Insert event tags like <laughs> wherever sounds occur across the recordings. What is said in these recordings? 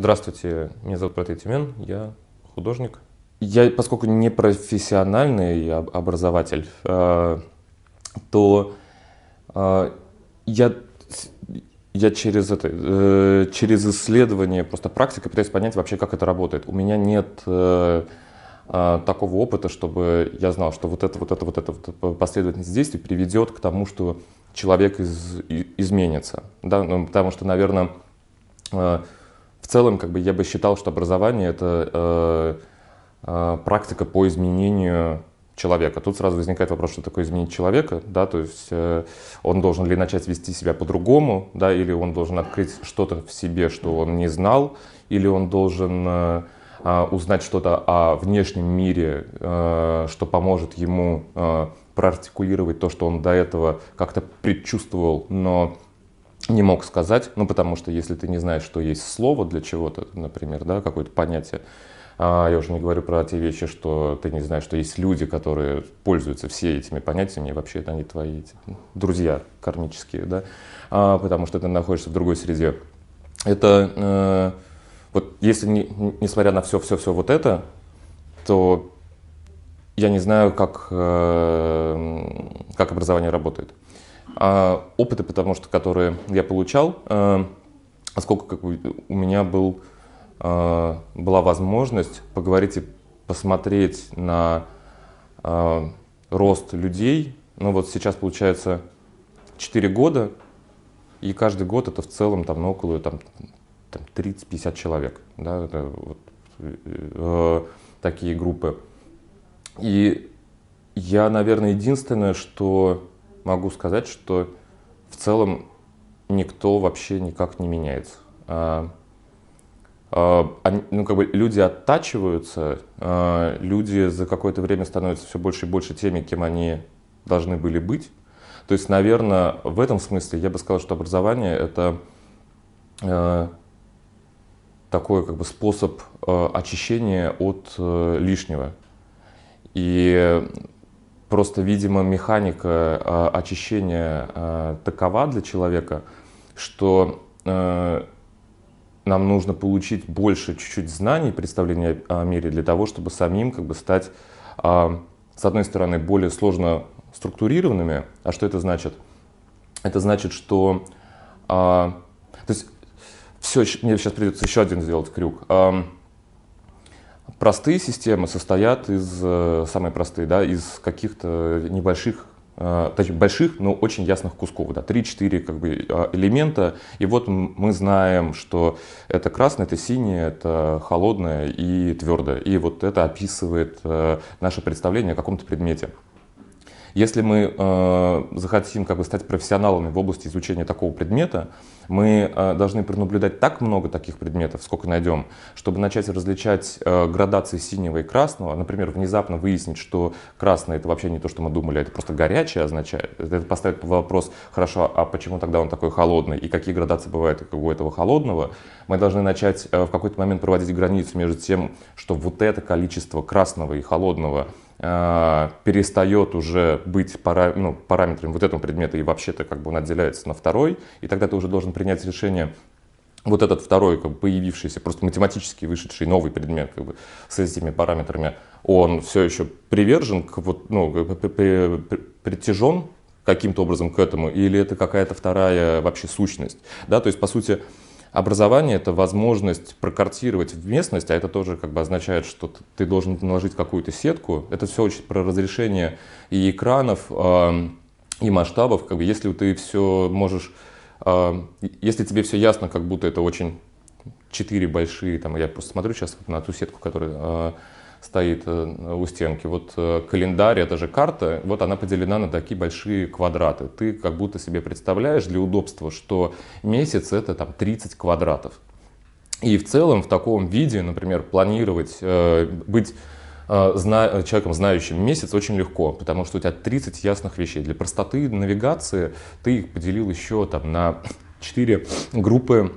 Здравствуйте, меня зовут Протей Тюмен, я художник. Я, поскольку не профессиональный образователь, э, то э, я, я через, это, э, через исследование, просто практика пытаюсь понять вообще, как это работает. У меня нет такого опыта, чтобы я знал, что вот это, вот это, вот это, вот это последовательность действий приведет к тому, что человек из, изменится. Да? Ну, потому что, наверное, целом, как бы я бы считал, что образование это э, э, практика по изменению человека. Тут сразу возникает вопрос, что такое изменить человека, да, то есть э, он должен ли начать вести себя по-другому, да, или он должен открыть что-то в себе, что он не знал, или он должен э, э узнать что-то о внешнем мире, э, что поможет ему э, проартикулировать то, что он до этого как-то предчувствовал, но не мог сказать, ну потому что если ты не знаешь, что есть слово для чего-то, например, да, какое-то понятие, а, я уже не говорю про те вещи, что ты не знаешь, что есть люди, которые пользуются все этими понятиями, и вообще это они твои типа, друзья кармические, да, а, потому что ты находишься в другой среде. Это э, вот если не, несмотря на все, все, все вот это, то я не знаю, как э, как образование работает. А, опыты, потому что которые я получал, а э, сколько как бы, у меня был, а, была возможность поговорить и посмотреть на а, рост людей. Ну вот сейчас получается 4 года, и каждый год это в целом там ну, около там, там 30-50 человек, да, это вот, э, такие группы. И я, наверное, единственное, что могу сказать, что в целом никто вообще никак не меняется. А, а, ну, как бы люди оттачиваются, а, люди за какое-то время становятся все больше и больше теми, кем они должны были быть. То есть, наверное, в этом смысле я бы сказал, что образование это такой как бы способ очищения от э, лишнего. И Просто, видимо, механика э, очищения э, такова для человека, что э, нам нужно получить больше чуть-чуть знаний, представления о мире для того, чтобы самим как бы стать, с одной стороны, более сложно структурированными. А что это значит? Это значит, что... То есть все, мне сейчас придется еще один сделать крюк. Эм, Простые системы состоят из, э, самые простые, да, из каких-то небольших э, точнее, больших, но очень ясных кусков, да, 3-4 как бы, э, элемента. И вот мы знаем, что это красное, это синее, это холодное и твердое. И вот это описывает наше представление о каком-то предмете. Если мы э, захотим как бы, стать профессионалами в области изучения такого предмета, мы э, должны пронаблюдать так много таких предметов, сколько найдем, чтобы начать различать э, градации синего и красного. Например, внезапно выяснить, что красное это вообще не то, что мы думали, а это просто горячее означает. Это поставит вопрос, хорошо, а почему тогда он такой холодный и какие градации бывают у этого холодного? Мы должны начать э, в какой-то момент проводить границу между тем, что вот это количество красного и холодного а, перестает уже быть пара, ну, параметром вот этого предмета и вообще-то как бы он отделяется на второй, и тогда ты уже должен принять решение вот этот второй как бы, появившийся, просто математически вышедший новый предмет как бы, с этими параметрами, он все еще привержен, к, вот, ну, притяжен каким-то образом к этому, или это какая-то вторая вообще сущность. Да? То есть, по сути, Образование – это возможность прокартировать в местность, а это тоже как бы означает, что ты должен наложить какую-то сетку. Это все очень про разрешение и экранов, и масштабов. Как бы, если ты все можешь, если тебе все ясно, как будто это очень четыре большие, там, я просто смотрю сейчас на ту сетку, которая а, стоит э, у стенки. Вот э, календарь, это же карта, вот она поделена на такие большие квадраты. Ты как будто себе представляешь для удобства, что месяц это там 30 квадратов. И в целом в таком виде, например, планировать, э, быть человеком, знающим месяц, очень легко, потому что у тебя 30 ясных вещей. Для простоты навигации ты их поделил еще там на 4 группы,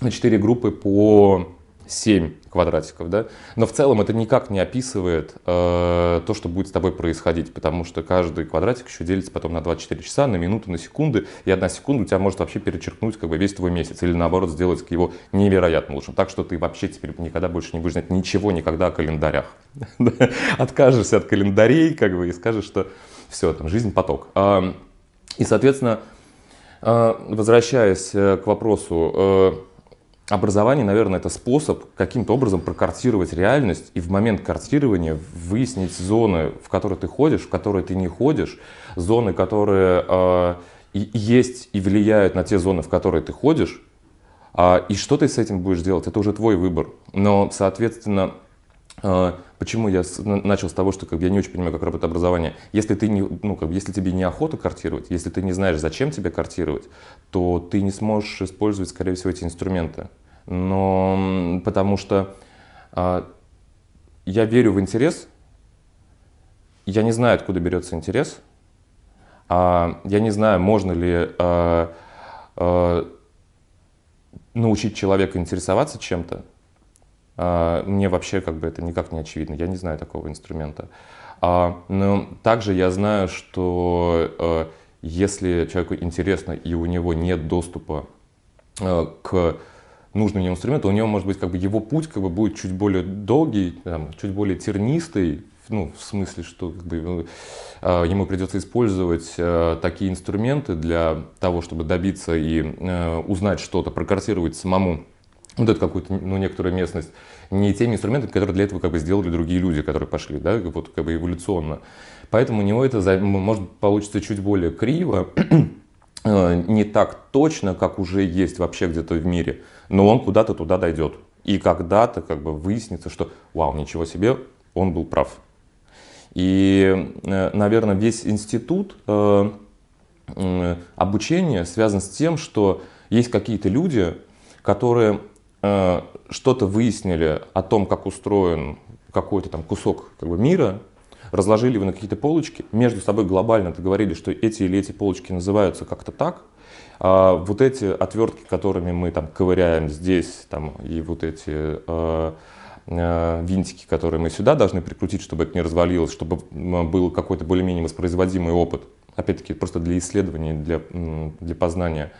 на 4 группы по 7 квадратиков, да? Но в целом это никак не описывает э, то, что будет с тобой происходить, потому что каждый квадратик еще делится потом на 24 часа, на минуты, на секунды, и одна секунда у тебя может вообще перечеркнуть как бы весь твой месяц, или наоборот сделать его невероятно лучшим, так что ты вообще теперь никогда больше не будешь знать ничего никогда о календарях. <laughs> Откажешься от календарей, как бы, и скажешь, что все, там, жизнь поток. А, и, соответственно, э, возвращаясь э, к вопросу, э, Образование, наверное, это способ каким-то образом прокартировать реальность и в момент картирования выяснить зоны, в которые ты ходишь, в которые ты не ходишь, зоны, которые э, и есть и влияют на те зоны, в которые ты ходишь, э, и что ты с этим будешь делать, это уже твой выбор. Но, соответственно, а, почему я начал с того, что как бы, я не очень понимаю, как работает образование. Если, ты не, ну, как бы, если тебе неохота картировать, если ты не знаешь, зачем тебе картировать, то ты не сможешь использовать, скорее всего, эти инструменты. Но потому что э, я верю в интерес, я не знаю, откуда берется интерес, э, я не знаю, можно ли э, э, научить человека интересоваться чем-то, а, мне вообще как бы это никак не очевидно, я не знаю такого инструмента. А, но также я знаю, что э, если человеку интересно и у него нет доступа э, к нужному ему инструменту, у него может быть как бы его путь как бы будет чуть более долгий, там, чуть более тернистый, ну, в смысле, что как бы, э, а, ему придется использовать такие инструменты для того, чтобы добиться и узнать что-то, прокартировать самому вот это какую-то, ну, некоторую местность, не теми инструментами, которые для этого как бы сделали другие люди, которые пошли, да, вот как бы эволюционно. Поэтому у него это, может, получиться чуть более криво, <clears throat> э, не так точно, как уже есть вообще где-то в мире, но он куда-то туда дойдет. И когда-то как бы выяснится, что, вау, ничего себе, он был прав. И, э, наверное, весь институт э, обучения связан с тем, что есть какие-то люди, которые Э, что-то выяснили о том, как устроен какой-то там кусок как бы, мира, разложили его на какие-то полочки, между собой глобально договорились, что эти или эти полочки называются как-то так, а вот эти отвертки, которыми мы там ковыряем здесь, там, и вот эти э, э, винтики, которые мы сюда должны прикрутить, чтобы это не развалилось, чтобы был какой-то более-менее воспроизводимый опыт, опять-таки просто для исследования, для, для познания,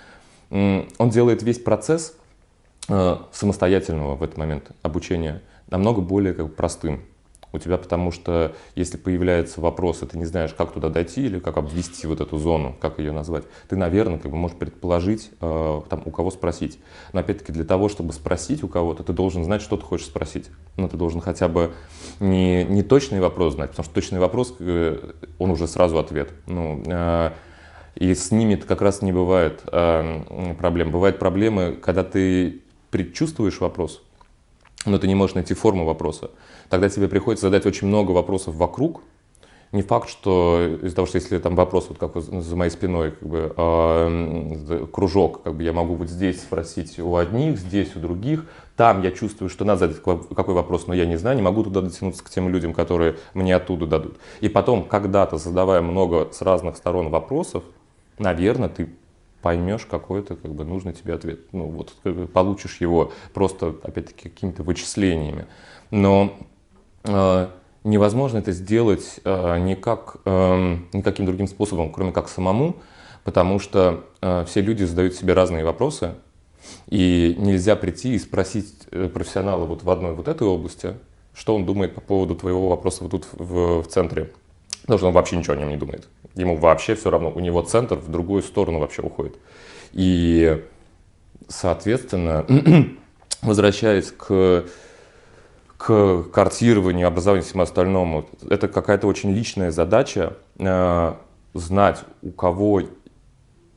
он делает весь процесс Э, самостоятельного в этот момент обучения намного более как бы, простым. У тебя потому что, если появляется вопрос, и ты не знаешь, как туда дойти или как обвести вот эту зону, как ее назвать, ты, наверное, как бы можешь предположить, э, там, у кого спросить. Но опять-таки для того, чтобы спросить у кого-то, ты должен знать, что ты хочешь спросить. Но ну, ты должен хотя бы не, не точный вопрос знать, потому что точный вопрос, э, он уже сразу ответ. Ну, э, и с ними как раз не бывает э, проблем. Бывают проблемы, когда ты предчувствуешь вопрос, но ты не можешь найти форму вопроса, тогда тебе приходится задать очень много вопросов вокруг. Не факт, что из-за того, что если там вопрос вот как за моей спиной, как бы э, кружок, как бы я могу вот здесь спросить у одних, здесь у других, там я чувствую, что надо задать какой вопрос, но я не знаю, не могу туда дотянуться к тем людям, которые мне оттуда дадут. И потом, когда-то задавая много с разных сторон вопросов, наверное, ты поймешь какой-то как бы нужный тебе ответ. Ну вот как бы, получишь его просто опять-таки какими-то вычислениями. Но э, невозможно это сделать э, никак, э, никаким другим способом, кроме как самому, потому что э, все люди задают себе разные вопросы, и нельзя прийти и спросить э, профессионала вот в одной вот этой области, что он думает по поводу твоего вопроса вот тут в, в центре Потому что он вообще ничего о нем не думает. Ему вообще все равно. У него центр в другую сторону вообще уходит. И, соответственно, <clears throat> возвращаясь к, к картированию, образованию и всему остальному, это какая-то очень личная задача э, знать, у кого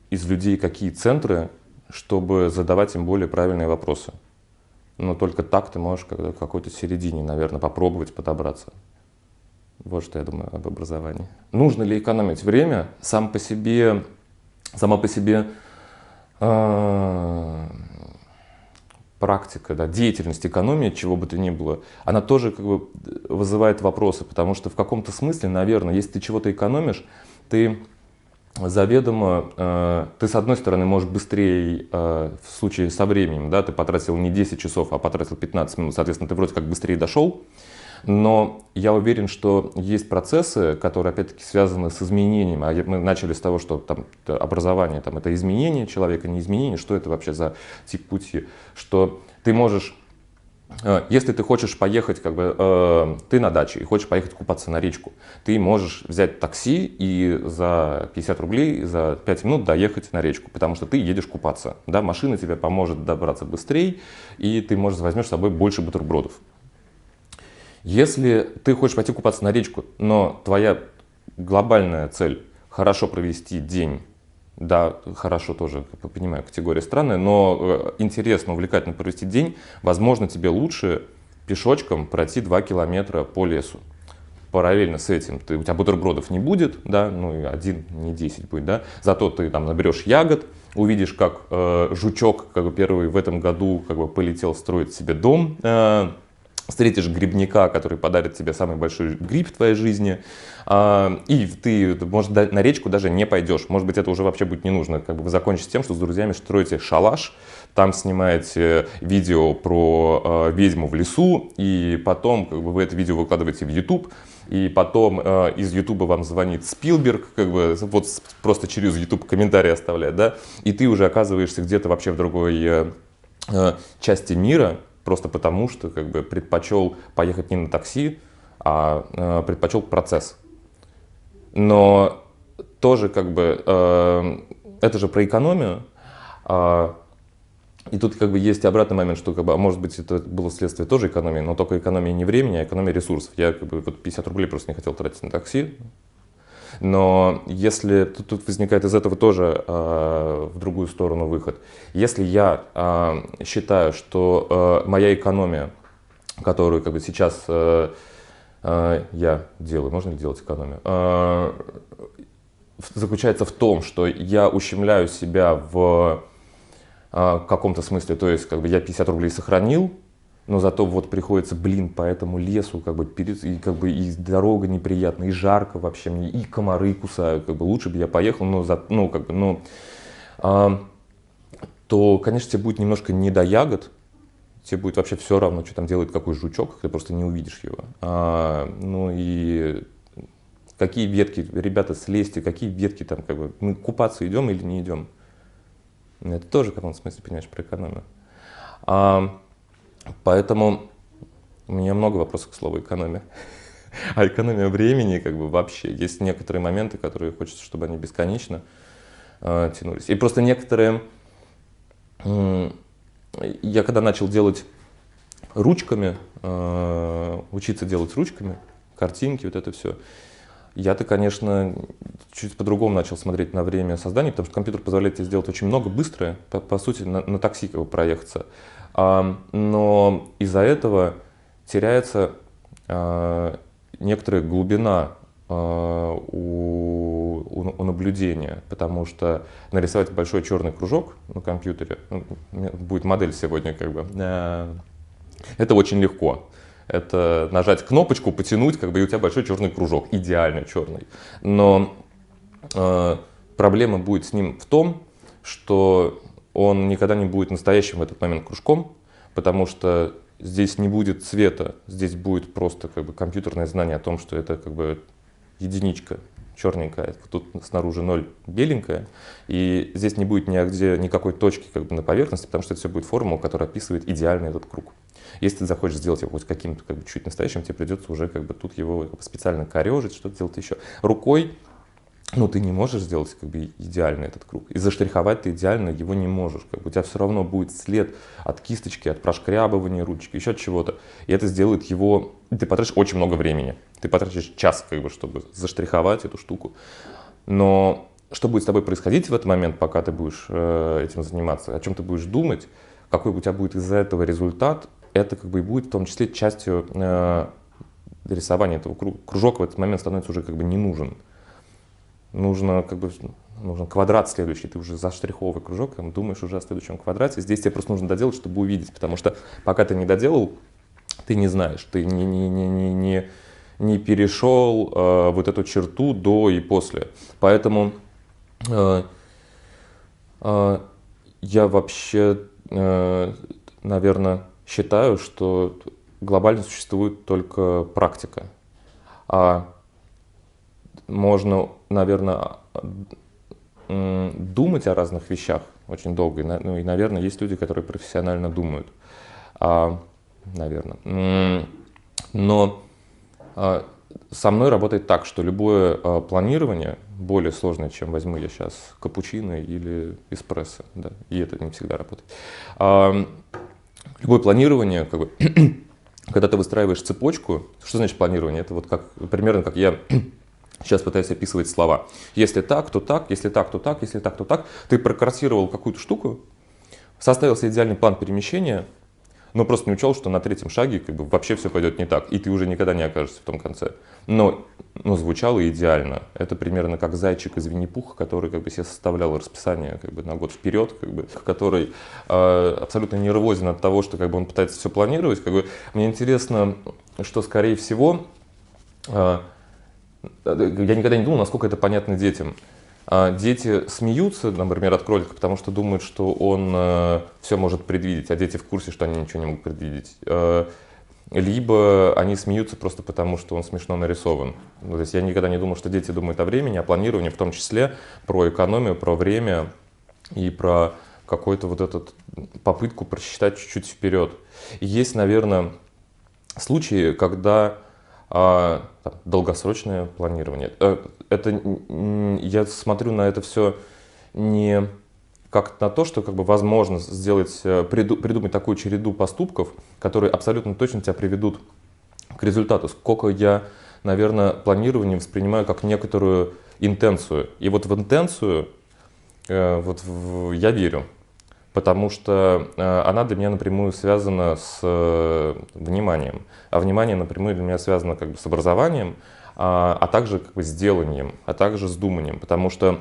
из людей какие центры, чтобы задавать им более правильные вопросы. Но только так ты можешь когда в какой-то середине, наверное, попробовать подобраться. Вот что я думаю об образовании. Нужно ли экономить время? Сам по себе, сама по себе а, практика, да, деятельность, экономия, чего бы то ни было, она тоже как бы вызывает вопросы, потому что в каком-то смысле, наверное, если ты чего-то экономишь, ты заведомо, э, ты с одной стороны можешь быстрее э, в случае со временем, да, ты потратил не 10 часов, а потратил 15 минут, соответственно, ты вроде как быстрее дошел, но я уверен, что есть процессы, которые опять-таки связаны с изменением. А мы начали с того, что там, образование там, это изменение человека, не изменение, что это вообще за тип пути, что ты можешь э, если ты хочешь поехать, как бы, э, ты на даче и хочешь поехать купаться на речку, ты можешь взять такси и за 50 рублей, за 5 минут доехать на речку, потому что ты едешь купаться. Да? Машина тебе поможет добраться быстрее, и ты, может, возьмешь с собой больше бутербродов. Если ты хочешь пойти купаться на речку, но твоя глобальная цель хорошо провести день да, хорошо тоже, понимаю, категория странная, но э, интересно, увлекательно провести день. Возможно, тебе лучше пешочком пройти 2 километра по лесу. Параллельно с этим ты, у тебя бутербродов не будет, да, ну и один, не 10 будет, да, зато ты там наберешь ягод, увидишь, как э, жучок как бы первый в этом году как бы полетел строить себе дом, э, встретишь грибника, который подарит тебе самый большой гриб в твоей жизни, а, и ты, может, на речку даже не пойдешь, может быть, это уже вообще будет не нужно, как бы вы закончите тем, что с друзьями строите шалаш, там снимаете э, видео про э, ведьму в лесу, и потом как бы, вы это видео выкладываете в YouTube, и потом э, из Ютуба вам звонит Спилберг, как бы вот просто через YouTube комментарии оставляет, да, и ты уже оказываешься где-то вообще в другой э, э части мира, просто потому, что как бы предпочел поехать не на такси, а э, предпочел процесс. Но тоже как бы э, это же про экономию. Э, и тут как бы есть обратный момент, что как бы, а может быть это было следствие тоже экономии, но только экономии не времени, а экономии ресурсов. Я как бы вот 50 рублей просто не хотел тратить на такси, но если тут, тут возникает из этого тоже э, в другую сторону выход. Если я э, считаю, что э, моя экономия, которую как бы сейчас э, э, я делаю, можно ли делать экономию, э, заключается в том, что я ущемляю себя в э, каком-то смысле, то есть как бы я 50 рублей сохранил, но зато вот приходится, блин, по этому лесу, как бы, перед, и, как бы, и дорога неприятная, и жарко вообще мне, и комары кусают, как бы, лучше бы я поехал, но, за, ну, как бы, ну, а, то, конечно, тебе будет немножко не до ягод, тебе будет вообще все равно, что там делает какой жучок, ты просто не увидишь его. А, ну и какие ветки, ребята, слезьте, какие ветки там, как бы, мы купаться идем или не идем. Ну, это тоже в каком-то смысле, понимаешь, про экономию. А, Поэтому у меня много вопросов к слову экономия. <laughs> А экономия времени, как бы вообще, есть некоторые моменты, которые хочется, чтобы они бесконечно э, тянулись. И просто некоторые, э, я когда начал делать ручками, э, учиться делать ручками, картинки, вот это все, я-то, конечно, чуть по-другому начал смотреть на время создания, потому что компьютер позволяет тебе сделать очень много быстрое, по, по сути, на, на такси как бы проехаться. А, но из-за этого теряется а, некоторая глубина а, у, у, у наблюдения, потому что нарисовать большой черный кружок на компьютере, ну, будет модель сегодня как бы, это очень легко. Это нажать кнопочку, потянуть, как бы и у тебя большой черный кружок, идеально черный. Но э, проблема будет с ним в том, что он никогда не будет настоящим в этот момент кружком, потому что здесь не будет цвета, здесь будет просто как бы компьютерное знание о том, что это как бы единичка черненькая, а тут снаружи ноль беленькая, и здесь не будет нигде никакой точки как бы на поверхности, потому что это все будет формула, которая описывает идеально этот круг. Если ты захочешь сделать его хоть каким-то как бы чуть настоящим, тебе придется уже как бы тут его как бы, специально корежить, что-то делать еще. Рукой ну, ты не можешь сделать как бы идеально этот круг. И заштриховать ты идеально его не можешь. Как бы у тебя все равно будет след от кисточки, от прошкрябывания ручки, еще от чего-то. И это сделает его... Ты потратишь очень много времени. Ты потратишь час, как бы, чтобы заштриховать эту штуку. Но что будет с тобой происходить в этот момент, пока ты будешь э, этим заниматься? О чем ты будешь думать? Какой у тебя будет из-за этого результат? Это как бы и будет в том числе частью э, рисования этого круга. Кружок в этот момент становится уже как бы не нужен нужно как бы нужен квадрат следующий, ты уже за заштриховый кружок, думаешь уже о следующем квадрате. Здесь тебе просто нужно доделать, чтобы увидеть, потому что пока ты не доделал, ты не знаешь, ты не, не, не, не, не, не перешел э, вот эту черту до и после. Поэтому э, э, я вообще, э, наверное, считаю, что глобально существует только практика. А можно, наверное, а, думать о разных вещах очень долго. Ну и, наверное, есть люди, которые профессионально думают. А, наверное. Но а, со мной работает так, что любое а, планирование более сложное, чем возьму я сейчас капучино или эспрессо. Да, и это не всегда работает. А, любое планирование, как бы, <clears throat> когда ты выстраиваешь цепочку, что значит планирование? Это вот как, примерно как я Сейчас пытаюсь описывать слова. Если так, то так, если так, то так, если так, то так. Ты прокрассировал какую-то штуку, составил себе идеальный план перемещения, но просто не учел, что на третьем шаге как бы, вообще все пойдет не так, и ты уже никогда не окажешься в том конце. Но, но звучало идеально. Это примерно как зайчик из Винни-Пуха, который как бы себе составлял расписание как бы, на год вперед, как бы, который э, абсолютно нервозен от того, что как бы, он пытается все планировать. Как бы. Мне интересно, что скорее всего э, Э, я никогда не думал, насколько это понятно детям. А дети смеются, например, от кролика, потому что думают, что он э, все может предвидеть, а дети в курсе, что они ничего не могут предвидеть. Э, либо они смеются просто потому, что он смешно нарисован. Ну, то есть я никогда не думал, что дети думают о времени, о планировании, в том числе про экономию, про время и про какую-то вот эту попытку просчитать чуть-чуть вперед. есть, наверное, случаи, когда а там, долгосрочное планирование. Э, это, я смотрю на это все не как на то, что как бы возможно сделать, э, придумать такую череду поступков, которые абсолютно точно тебя приведут к результату. Сколько я, наверное, планирование воспринимаю как некоторую интенцию. И вот в интенцию э, вот в, я верю потому что э, она для меня напрямую связана с э, вниманием, а внимание напрямую для меня связано как бы с образованием, а, а также как бы с деланием, а также с думанием, потому что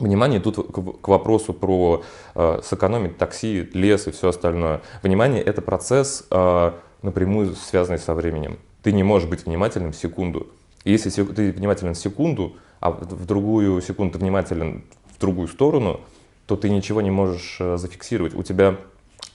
Внимание тут к вопросу про э, сэкономить такси, лес и все остальное. Внимание — это процесс, э, напрямую связанный со временем. Ты не можешь быть внимательным секунду. если ты внимателен секунду, а в другую секунду ты внимателен в другую сторону — то ты ничего не можешь э, зафиксировать. У тебя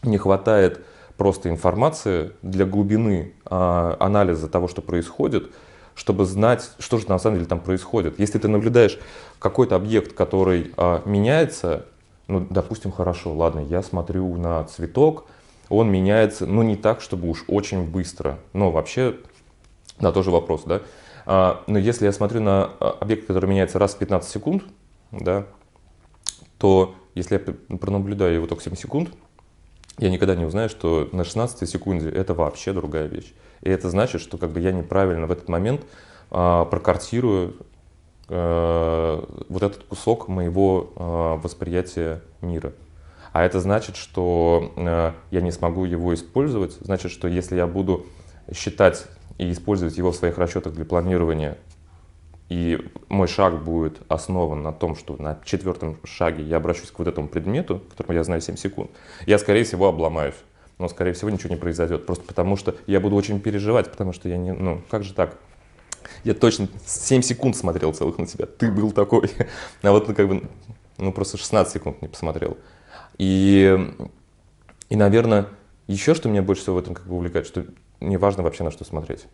не хватает просто информации для глубины а, анализа того, что происходит, чтобы знать, что же на самом деле там происходит. Если ты наблюдаешь какой-то объект, который а, меняется, ну, допустим, хорошо, ладно, я смотрю на цветок, он меняется, ну, не так, чтобы уж очень быстро, но вообще, да, тоже вопрос, да. А, но если я смотрю на а, объект, который меняется раз в 15 секунд, да, то если я пронаблюдаю его только 7 секунд, я никогда не узнаю, что на 16 секунде это вообще другая вещь. И это значит, что как бы я неправильно в этот момент э, прокартирую э, вот этот кусок моего э, восприятия мира. А это значит, что э, я не смогу его использовать. Значит, что если я буду считать и использовать его в своих расчетах для планирования и мой шаг будет основан на том, что на четвертом шаге я обращусь к вот этому предмету, которому я знаю 7 секунд, я, скорее всего, обломаюсь. Но, скорее всего, ничего не произойдет. Просто потому что я буду очень переживать, потому что я не... Ну, как же так? Я точно 7 секунд смотрел целых на тебя. Ты был такой. <laughs> А вот ну, как бы... Ну, просто 16 секунд не посмотрел. И, и наверное, еще что меня больше всего в этом как бы увлекает, что мне важно вообще на что смотреть.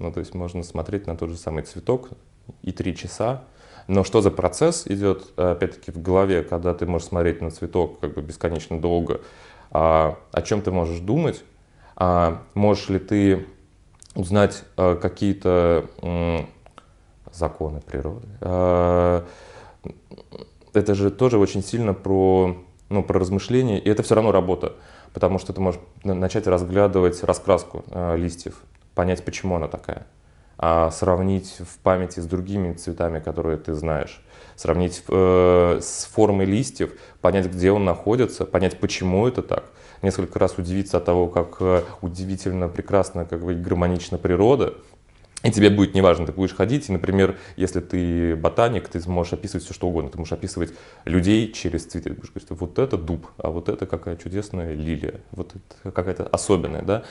Ну, то есть можно смотреть на тот же самый цветок и три часа. Но что за процесс идет, опять-таки, в голове, когда ты можешь смотреть на цветок как бы бесконечно долго, а, о чем ты можешь думать, а, можешь ли ты узнать а, какие-то законы природы. А, это же тоже очень сильно про, ну, про размышления, и это все равно работа, потому что ты можешь ну, начать разглядывать раскраску а, листьев, понять, почему она такая. А сравнить в памяти с другими цветами, которые ты знаешь. Сравнить э, с формой листьев, понять, где он находится, понять, почему это так. Несколько раз удивиться от того, как э, удивительно, прекрасна, как бы гармонична природа. И тебе будет неважно, ты будешь ходить, и, например, если ты ботаник, ты сможешь описывать все, что угодно. Ты можешь описывать людей через цветы. Ты будешь говорить, вот это дуб, а вот это какая чудесная лилия, вот это какая-то особенная, да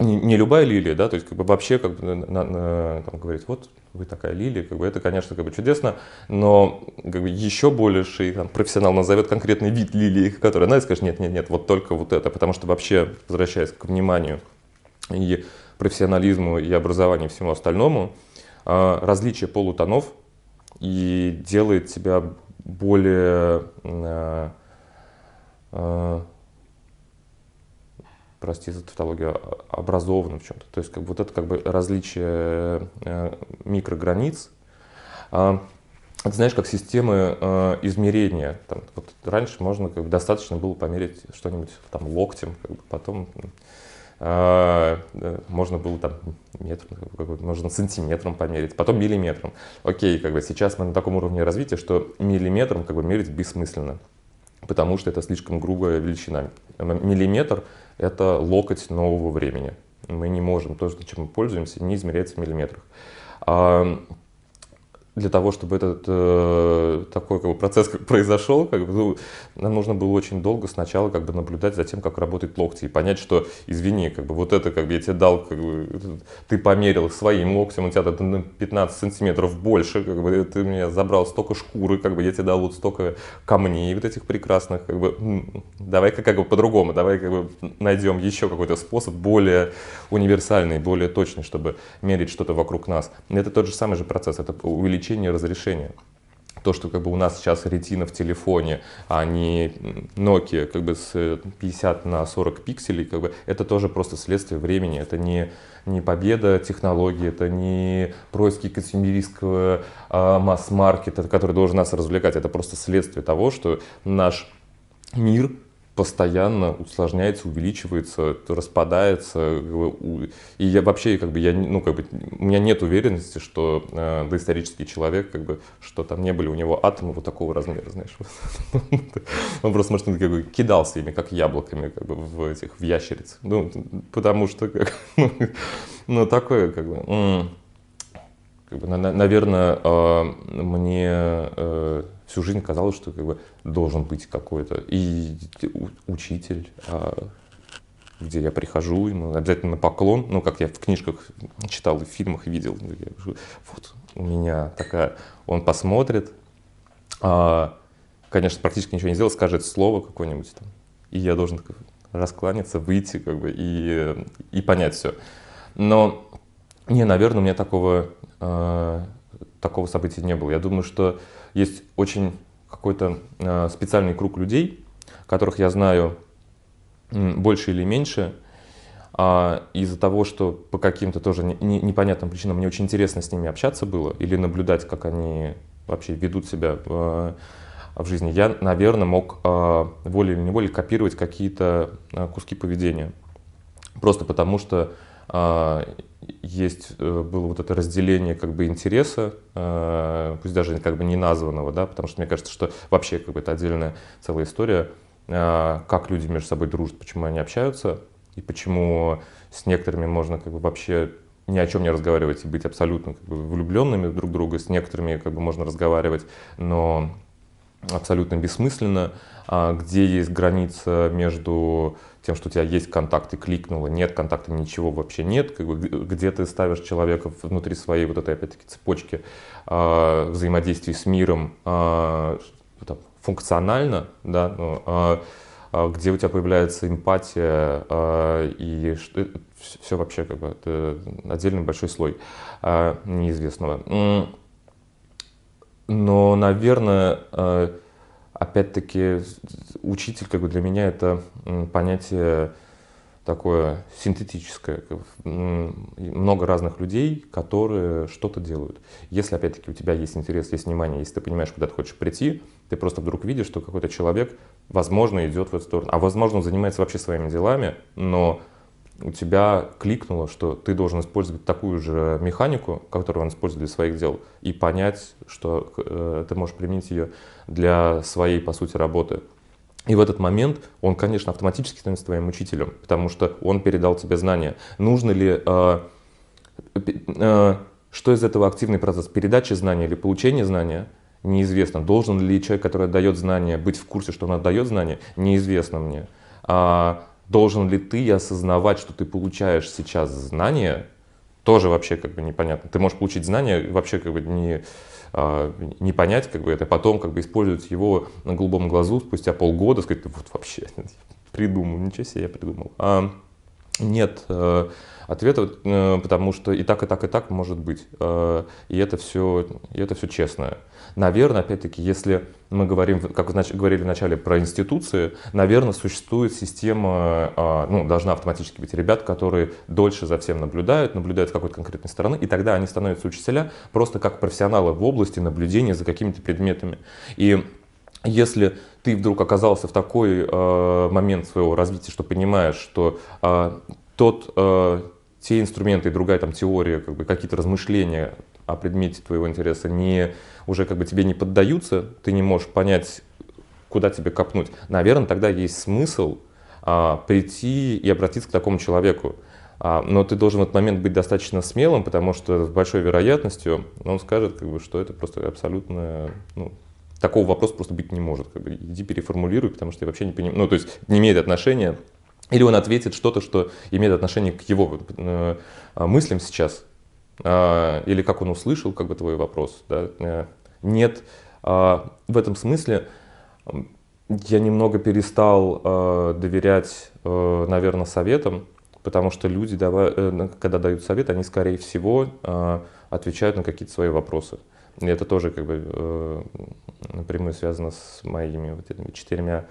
не, любая лилия, да, то есть как бы вообще как бы на, на, там, говорить, вот вы такая лилия, как бы это, конечно, как бы чудесно, но как бы еще больше там, профессионал назовет конкретный вид лилии, который она и скажет, нет, нет, нет, вот только вот это, потому что вообще, возвращаясь к вниманию и профессионализму и образованию и всему остальному, а, различие полутонов и делает тебя более а, а, прости за тавтологию, а, образованным в чем-то. То есть как вот это как бы различие э, микрограниц. А, это знаешь, как системы э, измерения. Там, вот раньше можно как бы, достаточно было померить что-нибудь там локтем, как бы, потом э, можно было там метром, как бы, можно сантиметром померить, потом миллиметром. Окей, как бы сейчас мы на таком уровне развития, что миллиметром как бы мерить бессмысленно, потому что это слишком грубая величина. Миллиметр это локоть нового времени. Мы не можем, то, чем мы пользуемся, не измеряется в миллиметрах. А, для того, чтобы этот э, такой как бы, процесс произошел, как бы, ну, нам нужно было очень долго сначала как бы, наблюдать за тем, как работают локти, и понять, что, извини, как бы, вот это как бы, я тебе дал, как бы, ты померил своим локтем, у тебя это на 15 сантиметров больше, как бы, ты мне забрал столько шкуры, как бы, я тебе дал вот столько камней вот этих прекрасных, как бы, давай-ка как бы по-другому, давай как бы найдем еще какой-то способ более универсальный, более точный, чтобы мерить что-то вокруг нас. Это тот же самый же процесс, это увеличение увеличение разрешения то, что как бы у нас сейчас ретина в телефоне, а не Nokia как бы с 50 э, на 40 пикселей, как бы это тоже просто следствие времени, это не, не победа технологии, это не происки консюмеристского а, масс-маркета, который должен нас развлекать, это просто следствие того, что наш мир постоянно усложняется, увеличивается, распадается. И я вообще, как бы, я, ну, как бы, у меня нет уверенности, что э, доисторический человек, как бы, что там не были у него атомы вот такого размера, знаешь. <laughs> Он просто, может, как бы, кидался ими, как яблоками, как бы, в этих, в ящериц. Ну, потому что, как, <laughs> ну, такое, как бы, как бы наверное, э, мне э, всю жизнь казалось, что как бы должен быть какой-то и учитель, а, где я прихожу, ему обязательно поклон, ну, как я в книжках читал и в фильмах видел. Я, вот у меня такая, он посмотрит, а, конечно, практически ничего не сделал, скажет слово какое-нибудь там, и я должен раскланяться, выйти, как бы, и, и понять все. Но, не, наверное, у меня такого, а, такого события не было. Я думаю, что есть очень какой-то э, специальный круг людей, которых я знаю больше или меньше, а, из-за того, что по каким-то тоже непонятным причинам мне очень интересно с ними общаться было или наблюдать, как они вообще ведут себя э, в жизни, я, наверное, мог э, волей или неволей копировать какие-то куски поведения. Просто потому что а, есть э, было вот это разделение как бы интереса, а, пусть даже как бы не названного, да, потому что мне кажется, что вообще как бы это отдельная целая история, а, как люди между собой дружат, почему они общаются и почему с некоторыми можно как бы вообще ни о чем не разговаривать и быть абсолютно как бы, влюбленными друг в друга, с некоторыми как бы можно разговаривать, но абсолютно бессмысленно, где есть граница между тем, что у тебя есть контакты, кликнуло, нет контакта, ничего вообще нет, как бы, где ты ставишь человека внутри своей вот этой, опять-таки, цепочки э, взаимодействий с миром э, там, функционально, да, ну, э, где у тебя появляется эмпатия э, и все вообще как бы это отдельный большой слой э, неизвестного. Но, наверное, э, Опять-таки, учитель, как бы для меня это понятие такое синтетическое. Много разных людей, которые что-то делают. Если, опять-таки, у тебя есть интерес, есть внимание, если ты понимаешь, куда ты хочешь прийти, ты просто вдруг видишь, что какой-то человек, возможно, идет в эту сторону. А возможно, он занимается вообще своими делами, но у тебя кликнуло, что ты должен использовать такую же механику, которую он использует для своих дел, и понять, что э, ты можешь применить ее для своей, по сути, работы. И в этот момент он, конечно, автоматически становится твоим учителем, потому что он передал тебе знания. Нужно ли... Э, э, что из этого активный процесс передачи знания или получения знания, неизвестно. Должен ли человек, который дает знания, быть в курсе, что он отдает знания, неизвестно мне. А, должен ли ты осознавать, что ты получаешь сейчас знания, тоже вообще как бы непонятно. Ты можешь получить знания вообще как бы не, а, не понять, как бы это потом как бы использовать его на голубом глазу спустя полгода, сказать, вот вообще <laughs> придумал, ничего себе я придумал. А, нет э, ответа, э, потому что и так, и так, и так может быть. Э, и это все, и это все честное. Наверное, опять-таки, если мы говорим, как вы говорили вначале про институции, наверное, существует система, а, ну, должна автоматически быть ребят, которые дольше за всем наблюдают, наблюдают с какой-то конкретной стороны, и тогда они становятся учителя просто как профессионалы в области наблюдения за какими-то предметами. И если ты вдруг оказался в такой э, момент своего развития, что понимаешь, что э, тот, э, те инструменты и другая там теория, как бы, какие-то размышления, о предмете твоего интереса не, уже как бы тебе не поддаются, ты не можешь понять, куда тебе копнуть. Наверное, тогда есть смысл а, прийти и обратиться к такому человеку. А, но ты должен в этот момент быть достаточно смелым, потому что с большой вероятностью он скажет, как бы, что это просто абсолютно ну, такого вопроса просто быть не может. Как бы, иди переформулируй, потому что я вообще не понимаю, ну, то есть не имеет отношения. Или он ответит что-то, что имеет отношение к его э, мыслям сейчас, а, или как он услышал, как бы твой вопрос, да, э, нет. А, в этом смысле я немного перестал а, доверять, э, наверное, советам, потому что люди, э, когда дают совет, они, скорее всего, отвечают на какие-то свои вопросы. И это тоже как бы напрямую связано с моими вот этими четырьмя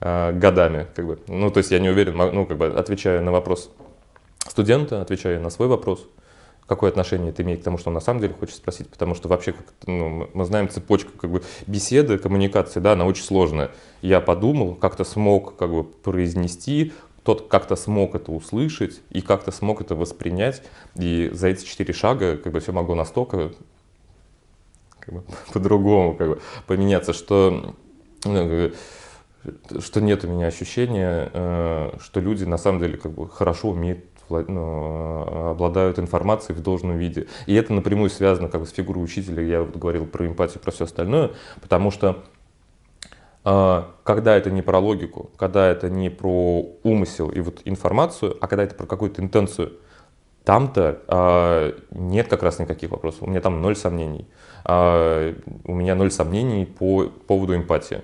годами. Как бы. Ну, то есть я не уверен, ну, как бы отвечаю на вопрос студента, отвечаю на свой вопрос, какое отношение это имеет к тому, что он на самом деле хочет спросить, потому что вообще, как, ну, мы знаем цепочку как бы, беседы, коммуникации, да, она очень сложная. Я подумал, как-то смог как бы, произнести, тот как-то смог это услышать и как-то смог это воспринять, и за эти четыре шага как бы все могу настолько как бы, <laughs> по-другому как бы, поменяться, что ну, что нет у меня ощущения, э, что люди на самом деле как бы хорошо умеют ну, а, обладают информацией в должном виде. И это напрямую связано как бы, с фигурой учителя, я вот говорил про эмпатию, про все остальное, потому что а, когда это не про логику, когда это не про умысел и вот информацию, а когда это про какую-то интенцию, там-то а, нет как раз никаких вопросов. У меня там ноль сомнений. А, у меня ноль сомнений по поводу эмпатии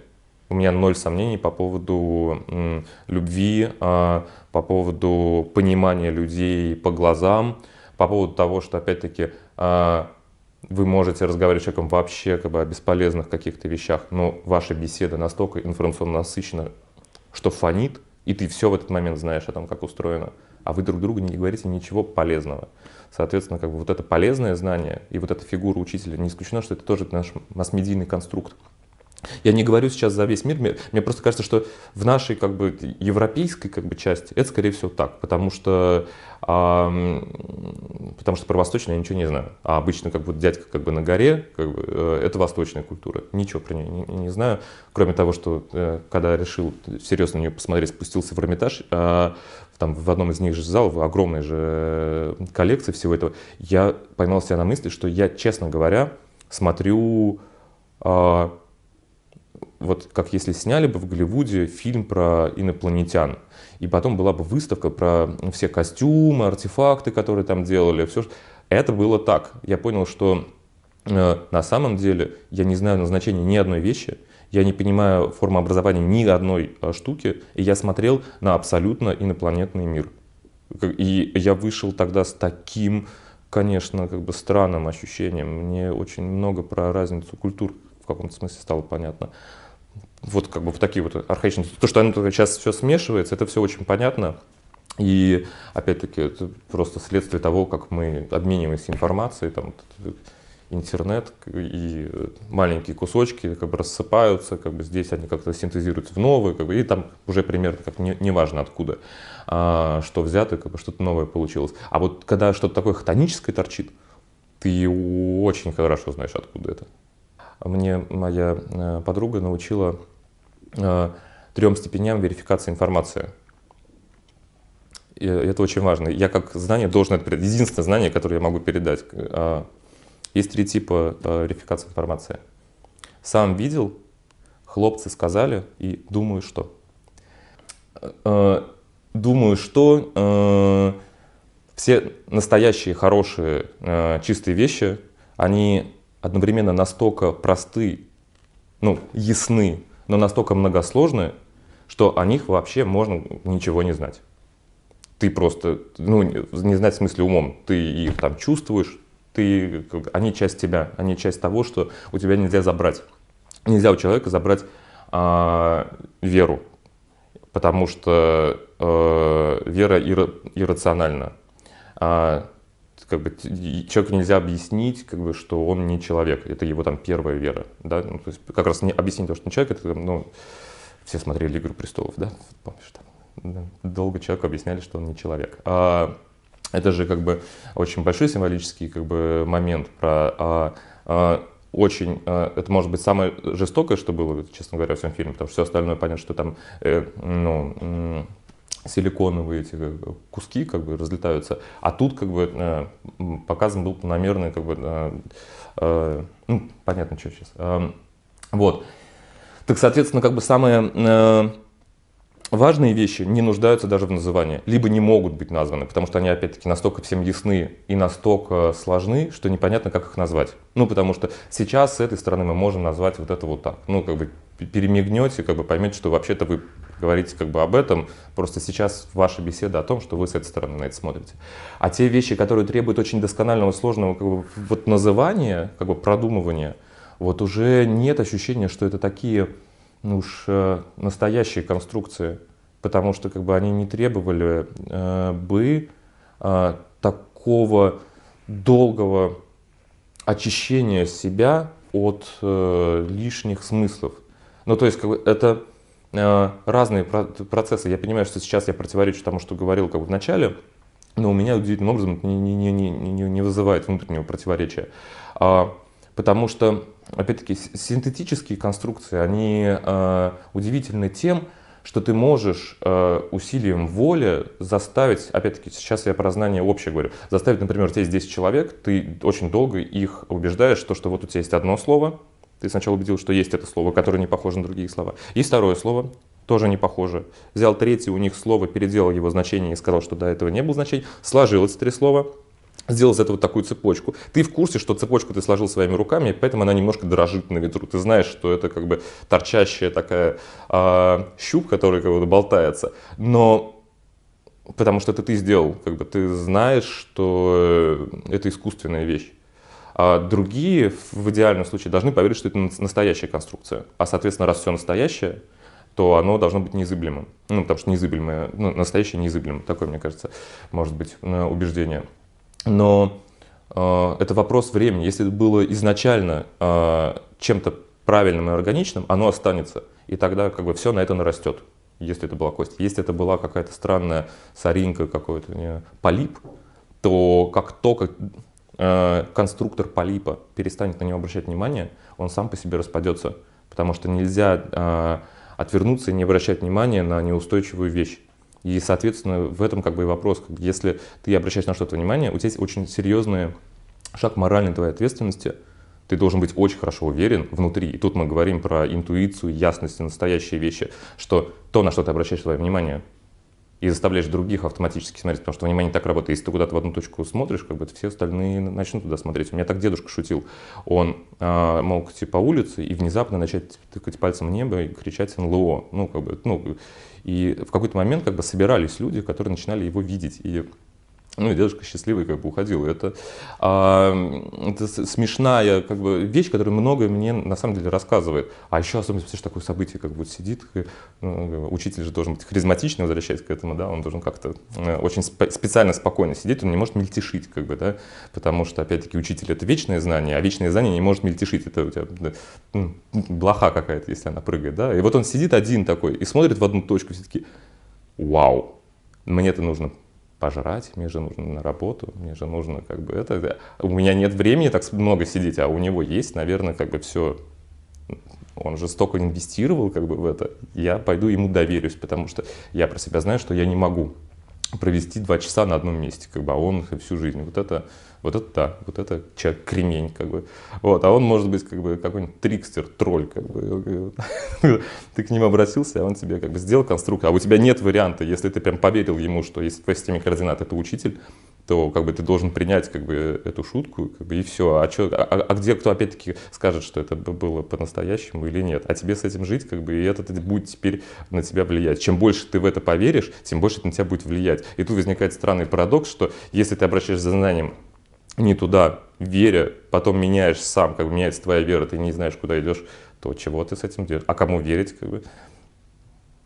у меня ноль сомнений по поводу любви, а, по поводу понимания людей по глазам, по поводу того, что, опять-таки, а, вы можете разговаривать с человеком вообще как бы, о бесполезных каких-то вещах, но ваша беседа настолько информационно насыщена, что фонит, и ты все в этот момент знаешь о том, как устроено, а вы друг другу не говорите ничего полезного. Соответственно, как бы вот это полезное знание и вот эта фигура учителя, не исключено, что это тоже наш масс-медийный конструкт. Я не говорю сейчас за весь мир, мне, мне просто кажется, что в нашей как бы европейской как бы части это скорее всего так, потому что а, потому что про восточное я ничего не знаю, а обычно как бы дядька как бы на горе, как бы, э, это восточная культура, ничего про нее не, не знаю, кроме того, что э, когда решил серьезно на нее посмотреть, спустился в Эрмитаж, а, там в одном из них же залов, огромной же э, коллекции всего этого, я поймал себя на мысли, что я, честно говоря, смотрю а, вот как если сняли бы в Голливуде фильм про инопланетян, и потом была бы выставка про все костюмы, артефакты, которые там делали, все. Это было так. Я понял, что э, на самом деле я не знаю назначения ни одной вещи, я не понимаю формы образования ни одной э, штуки, и я смотрел на абсолютно инопланетный мир. И я вышел тогда с таким, конечно, как бы странным ощущением. Мне очень много про разницу культур в каком-то смысле стало понятно. Вот как бы в такие вот архаичные. То, что оно сейчас все смешивается, это все очень понятно. И опять-таки это просто следствие того, как мы обмениваемся информацией, там, интернет и э, маленькие кусочки как бы рассыпаются, как бы здесь они как-то синтезируются в новые, как бы, и там уже примерно как не, неважно откуда, а, что взято, как бы что-то новое получилось. А вот когда что-то такое хтоническое торчит, ты очень хорошо знаешь, откуда это. Мне моя э, подруга научила Э, трем степеням верификации информации. И это очень важно. Я как знание должен это передать. Единственное знание, которое я могу передать. Э, есть три типа э, верификации информации. Сам видел, хлопцы сказали и думаю, что. Думаю, что все настоящие, хорошие, чистые вещи, они одновременно настолько просты, ну, ясны но настолько многосложны, что о них вообще можно ничего не знать. Ты просто, ну, не знать в смысле умом, ты их там чувствуешь, ты, они часть тебя, они часть того, что у тебя нельзя забрать. Нельзя у человека забрать а, веру, потому что э, вера ир, иррациональна. А, как бы человеку нельзя объяснить, как бы, что он не человек. Это его там первая вера, да. Ну, то есть как раз не объяснить то, что не человек, это ну все смотрели Игру престолов, да, помнишь там. Долго человеку объясняли, что он не человек. А, это же как бы очень большой символический как бы момент про а, а, очень, а, это может быть самое жестокое, что было, честно говоря, в всем фильме, потому что все остальное понятно, что там, э, ну, силиконовые эти э, куски как бы разлетаются, а тут как бы э, показан был планомерный как бы, э, ну, понятно, что сейчас, вот. Так, соответственно, как бы самые важные вещи не нуждаются даже в названии либо не могут быть названы, потому что они, опять-таки, настолько всем ясны и настолько сложны, что непонятно, как их назвать. Ну, потому что сейчас с этой стороны мы можем назвать вот это вот так. Ну, как бы перемигнете, как бы поймете, что вообще-то вы говорите как бы об этом, просто сейчас ваша беседа о том, что вы с этой стороны на это смотрите. А те вещи, которые требуют очень досконального, сложного как бы, вот называния, как бы продумывания, вот уже нет ощущения, что это такие ну уж э, настоящие конструкции, потому что как бы они не требовали э, бы э, такого долгого очищения себя от э, лишних смыслов. Ну, то есть, как бы, это э, разные процессы. Я понимаю, что сейчас я противоречу тому, что говорил как бы в начале, но у меня удивительным образом не, не, не, не, не вызывает внутреннего противоречия. А, потому что, опять-таки, синтетические конструкции, они а, удивительны тем, что ты можешь э, усилием воли заставить, опять-таки, сейчас я про знание общее говорю, заставить, например, у тебя есть 10 человек, ты очень долго их убеждаешь, то, что вот у тебя есть одно слово, ты сначала убедил, что есть это слово, которое не похоже на другие слова. И второе слово, тоже не похоже. Взял третье у них слово, переделал его значение и сказал, что до этого не было значений. Сложилось три слова, сделал из этого такую цепочку. Ты в курсе, что цепочку ты сложил своими руками, поэтому она немножко дрожит на ветру. Ты знаешь, что это как бы торчащая такая э, щуп, которая как бы болтается. Но потому что это ты сделал, как бы ты знаешь, что э, это искусственная вещь. А другие, в идеальном случае, должны поверить, что это настоящая конструкция. А, соответственно, раз все настоящее, то оно должно быть неизыблемым. Ну, потому что неизыблемое, ну, настоящее неизыблемо. Такое, мне кажется, может быть э, убеждение. Но э, это вопрос времени. Если это было изначально э, чем-то правильным и органичным, оно останется. И тогда как бы все на это нарастет, если это была кость. Если это была какая-то странная соринка, какой-то полип, то как только Э, конструктор полипа перестанет на него обращать внимание, он сам по себе распадется, потому что нельзя э, отвернуться и не обращать внимания на неустойчивую вещь. И, соответственно, в этом как бы и вопрос. Если ты обращаешь на что-то внимание, у тебя есть очень серьезный шаг моральной твоей ответственности. Ты должен быть очень хорошо уверен внутри. И тут мы говорим про интуицию, ясность и настоящие вещи, что то, на что ты обращаешь свое внимание, и заставляешь других автоматически смотреть, потому что внимание так работает. Если ты куда-то в одну точку смотришь, как бы все остальные начнут туда смотреть. У меня так дедушка шутил. Он э, мог идти по улице и внезапно начать тыкать пальцем в небо и кричать НЛО. Ну, как бы, ну, и в какой-то момент как бы собирались люди, которые начинали его видеть. И ну и девушка счастливая как бы уходила. Это, а, это смешная как бы, вещь, которая многое мне на самом деле рассказывает. А еще особенно, представляешь, такое событие, как бы сидит, э, ну, учитель же должен быть харизматичный, возвращаясь к этому, да, он должен как-то э, очень спе- специально спокойно сидеть, он не может мельтешить, как бы, да, потому что, опять-таки, учитель — это вечное знание, а вечное знание не может мельтешить, это у тебя да, ну, блоха какая-то, если она прыгает, да. И вот он сидит один такой и смотрит в одну точку, все-таки, вау, мне это нужно пожрать, мне же нужно на работу, мне же нужно как бы это. У меня нет времени так много сидеть, а у него есть, наверное, как бы все. Он же столько инвестировал как бы в это. Я пойду ему доверюсь, потому что я про себя знаю, что я не могу провести два часа на одном месте, как бы, а он всю жизнь. Вот это вот это да, вот это человек кремень, как бы. Вот, а он может быть как бы какой-нибудь трикстер, тролль, как бы. <laughs> Ты к ним обратился, а он тебе как бы сделал конструкцию. а у тебя нет варианта, если ты прям поверил ему, что если твоя система координат это учитель, то как бы ты должен принять как бы эту шутку как бы, и все. А, чё, а, а, а где кто опять-таки скажет, что это было по-настоящему или нет? А тебе с этим жить как бы и это будет теперь на тебя влиять. Чем больше ты в это поверишь, тем больше это на тебя будет влиять. И тут возникает странный парадокс, что если ты обращаешься за знанием не туда веря, потом меняешь сам, как бы меняется твоя вера, ты не знаешь, куда идешь, то чего ты с этим делаешь, а кому верить, как бы.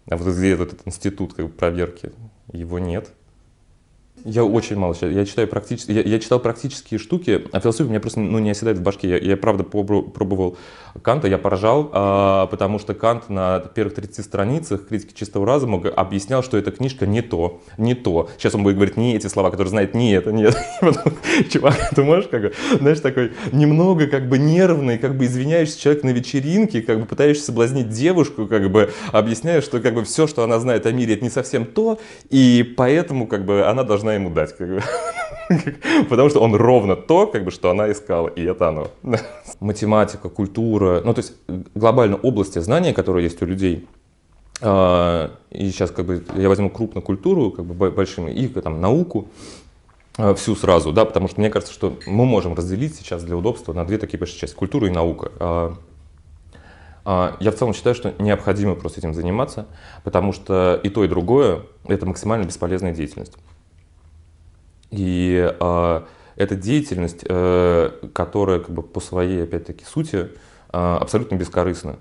А вот где этот институт как бы, проверки, его нет. Я очень мало читаю. Я читаю практически, я, я читал практические штуки, а философия меня просто ну, не оседает в башке. Я, я правда пробовал Канта, я поражал, а, потому что Кант на первых 30 страницах критики чистого разума объяснял, что эта книжка не то, не то. Сейчас он будет говорить не эти слова, которые знает не это, нет. <laughs> Чувак, ты можешь как бы, знаешь, такой немного как бы нервный, как бы извиняешься человек на вечеринке, как бы пытаешься соблазнить девушку, как бы объясняешь, что как бы все, что она знает о мире, это не совсем то, и поэтому как бы она должна должна ему дать. Как бы. <laughs> Потому что он ровно то, как бы, что она искала, и это оно. <laughs> Математика, культура, ну то есть э, глобально области знания, которые есть у людей, а, и сейчас как бы я возьму крупно культуру, как бы большими, и там науку, а, всю сразу, да, потому что мне кажется, что мы можем разделить сейчас для удобства на две такие большие части, культура и наука. А, я в целом считаю, что необходимо просто этим заниматься, потому что и то, и другое – это максимально бесполезная деятельность. И э, а, это деятельность, э, которая как бы, по своей, опять-таки, сути э, абсолютно бескорыстна.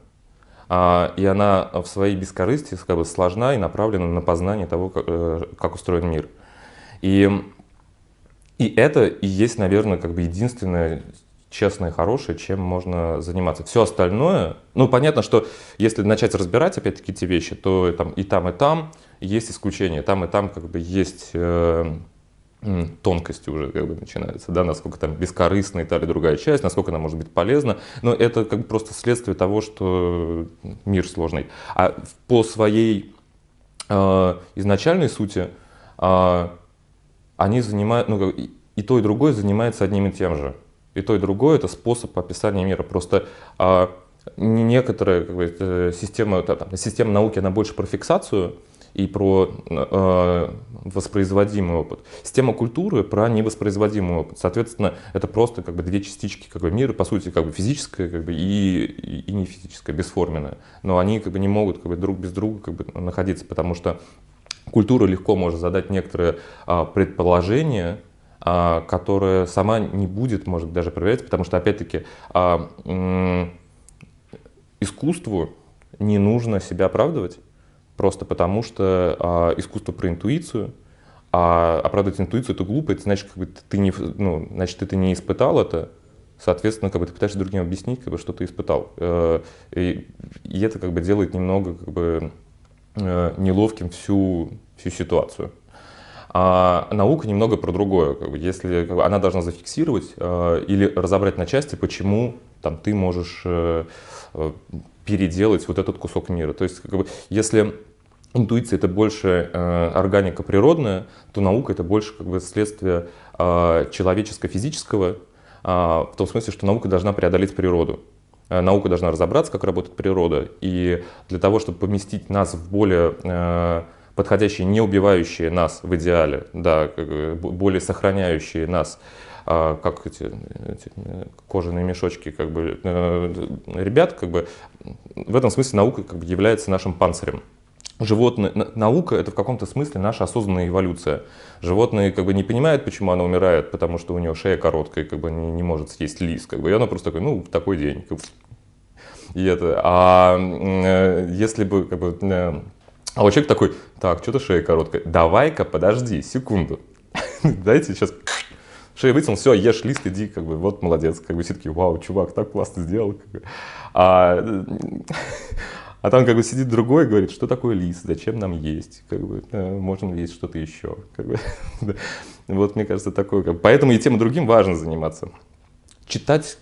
А, и она в своей бескорыстии как бы, сложна и направлена на познание того, как, э, как устроен мир. И, и это и есть, наверное, как бы единственное честное, хорошее, чем можно заниматься. Все остальное, ну, понятно, что если начать разбирать, опять-таки, эти вещи, то там, и там, и там есть исключения, там и там как бы есть... Э, тонкости уже как бы начинается, да, насколько там бескорыстная и та или другая часть, насколько она может быть полезна, но это как бы просто следствие того, что мир сложный. А по своей э, изначальной сути э, они занимают, ну, и, и то, и другое занимается одним и тем же. И то, и другое это способ описания мира. Просто э, некоторая как бы, э, система, там, система науки, она больше про фиксацию, и про э, воспроизводимый опыт. Система культуры про невоспроизводимый опыт. Соответственно, это просто как бы две частички как бы, мира, по сути, как бы физическая как бы, и, и, не физическая, бесформенная. Но они как бы не могут как бы, друг без друга как бы, находиться, потому что культура легко может задать некоторые а, предположения, а, которые сама не будет, может даже проверять, потому что, опять-таки, а, искусству не нужно себя оправдывать Просто потому что а, искусство про интуицию, а оправдать а интуицию это глупо, это значит, как бы ты не, ну, значит, ты не испытал это, соответственно, как бы ты пытаешься другим объяснить, как бы, что ты испытал. Э, и, и это как бы делает немного как бы, э, неловким всю, всю ситуацию. А наука немного про другое. Как бы, если как бы, она должна зафиксировать э, или разобрать на части, почему там ты можешь э, э переделать вот этот кусок мира. То есть, как бы, если интуиция это больше э, органика природная, то наука это больше как бы следствие э, человеческо-физического, э, в том смысле, что наука должна преодолеть природу. Э, наука должна разобраться, как работает природа, и для того, чтобы поместить нас в более э, подходящие, не убивающие нас в идеале, да, более сохраняющие нас а как эти, эти кожаные мешочки как бы, э, ребят, как бы, в этом смысле наука как бы является нашим панцирем животные, наука это в каком-то смысле наша осознанная эволюция. Животные как бы не понимают, почему она умирает, потому что у нее шея короткая, как бы не, не может съесть лис, как бы, и она просто такой, ну, такой день. И это, а э, если бы, как бы, э, а вот человек такой, так, что-то шея короткая, давай-ка подожди секунду, <laughs> дайте сейчас что я вытянул, все, ешь лист, иди, как бы, вот молодец. Как бы все такие, вау, чувак, так классно сделал. Как бы. а, а там как бы сидит другой и говорит, что такое лист, зачем нам есть, как бы, можем э, можно есть что-то еще. Как бы. <laughs> вот мне кажется, такое. Как бы. Поэтому и тем и другим важно заниматься. Читать,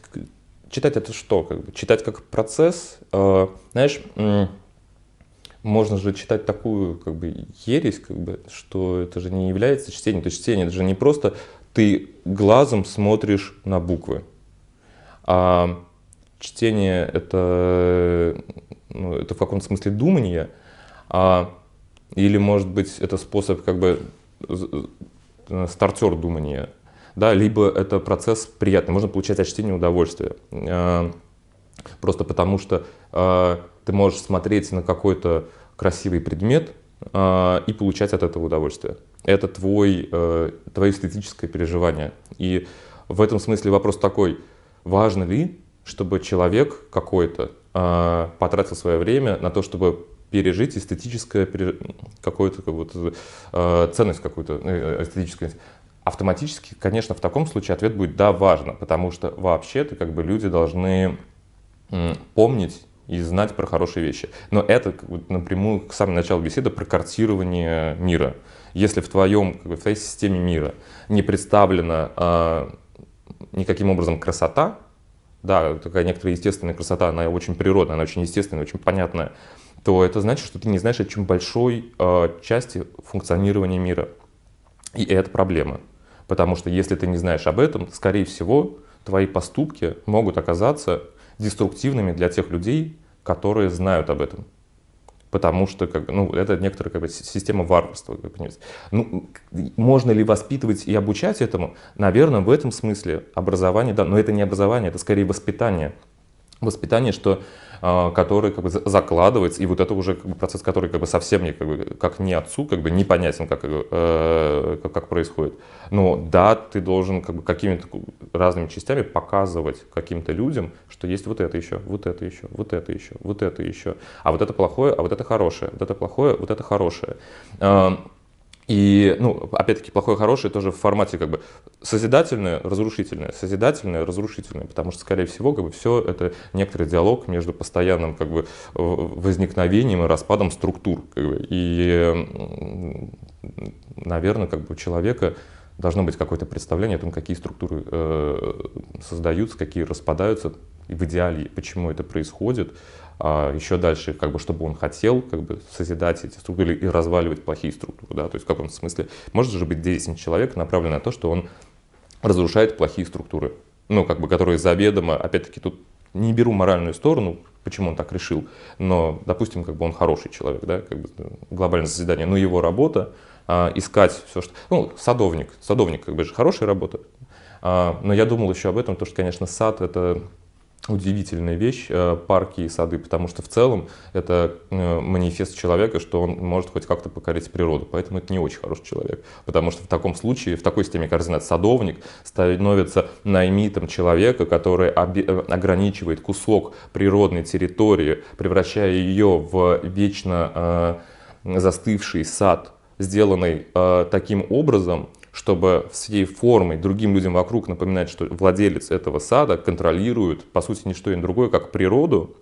читать это что? Как бы? Читать как процесс, э, знаешь, можно же читать такую как бы ересь, как бы, что это же не является чтением. То есть чтение это же не просто ты глазом смотришь на буквы. А чтение это, ну, это в каком-то смысле думание, а, или, может быть, это способ как бы э, стартер думания, да, либо это процесс приятный, можно получать от чтения удовольствие. А, просто потому что а, ты можешь смотреть на какой-то красивый предмет, а, и получать от этого удовольствие. Это твой, э, твое эстетическое переживание. И в этом смысле вопрос такой, важно ли, чтобы человек какой-то а, потратил свое время на то, чтобы пережить эстетическое какую-то как будто, э, ценность какую-то э, эстетическую. Автоматически, конечно, в таком случае ответ будет «да, важно», потому что вообще-то как бы люди должны помнить и знать про хорошие вещи. Но это напрямую к самому началу беседы про картирование мира. Если в твоем, как бы, в твоей системе мира не представлена э, никаким образом красота, да, такая некоторая естественная красота, она очень природная, она очень естественная, очень понятная, то это значит, что ты не знаешь о чем большой э, части функционирования мира. И это проблема. Потому что если ты не знаешь об этом, скорее всего, твои поступки могут оказаться деструктивными для тех людей, которые знают об этом. Потому что как, ну, это некоторая как бы, система варварства. Как ну, можно ли воспитывать и обучать этому? Наверное, в этом смысле образование, да, но это не образование, это скорее воспитание воспитание, что а, который как бы закладывается, и вот это уже как бы, процесс, который как бы совсем не как, бы, как не отцу как бы непонятен, как, э, как, как происходит. Но да, ты должен как бы какими-то разными частями показывать каким-то людям, что есть вот это еще, вот это еще, вот это еще, вот это еще, а вот это плохое, а вот это хорошее, вот это плохое, вот это хорошее. И, ну, опять-таки, плохое, хорошее тоже в формате как бы созидательное, разрушительное, созидательное, разрушительное, потому что, скорее всего, как бы все это некоторый диалог между постоянным как бы возникновением и распадом структур. Как бы. И, наверное, как бы у человека должно быть какое-то представление о том, какие структуры э, создаются, какие распадаются, и в идеале, почему это происходит, а, еще дальше, как бы, чтобы он хотел как бы, созидать эти структуры и разваливать плохие структуры. Да? То есть в каком-то смысле может же быть действительно человек, направленный на то, что он разрушает плохие структуры, ну, как бы, которые заведомо, опять-таки, тут не беру моральную сторону, почему он так решил, но, допустим, как бы он хороший человек, да, как бы глобальное созидание, но его работа а, искать все, что... Ну, садовник, садовник, как бы же хорошая работа, а, но я думал еще об этом, потому что, конечно, сад — это удивительная вещь э, парки и сады, потому что в целом это э, манифест человека, что он может хоть как-то покорить природу, поэтому это не очень хороший человек, потому что в таком случае, в такой системе координат садовник становится наймитом человека, который э, ограничивает кусок природной территории, превращая ее в вечно застывший сад, сделанный таким образом, чтобы всей формой другим людям вокруг напоминать, что владелец этого сада контролирует, по сути, не что и другое, как природу,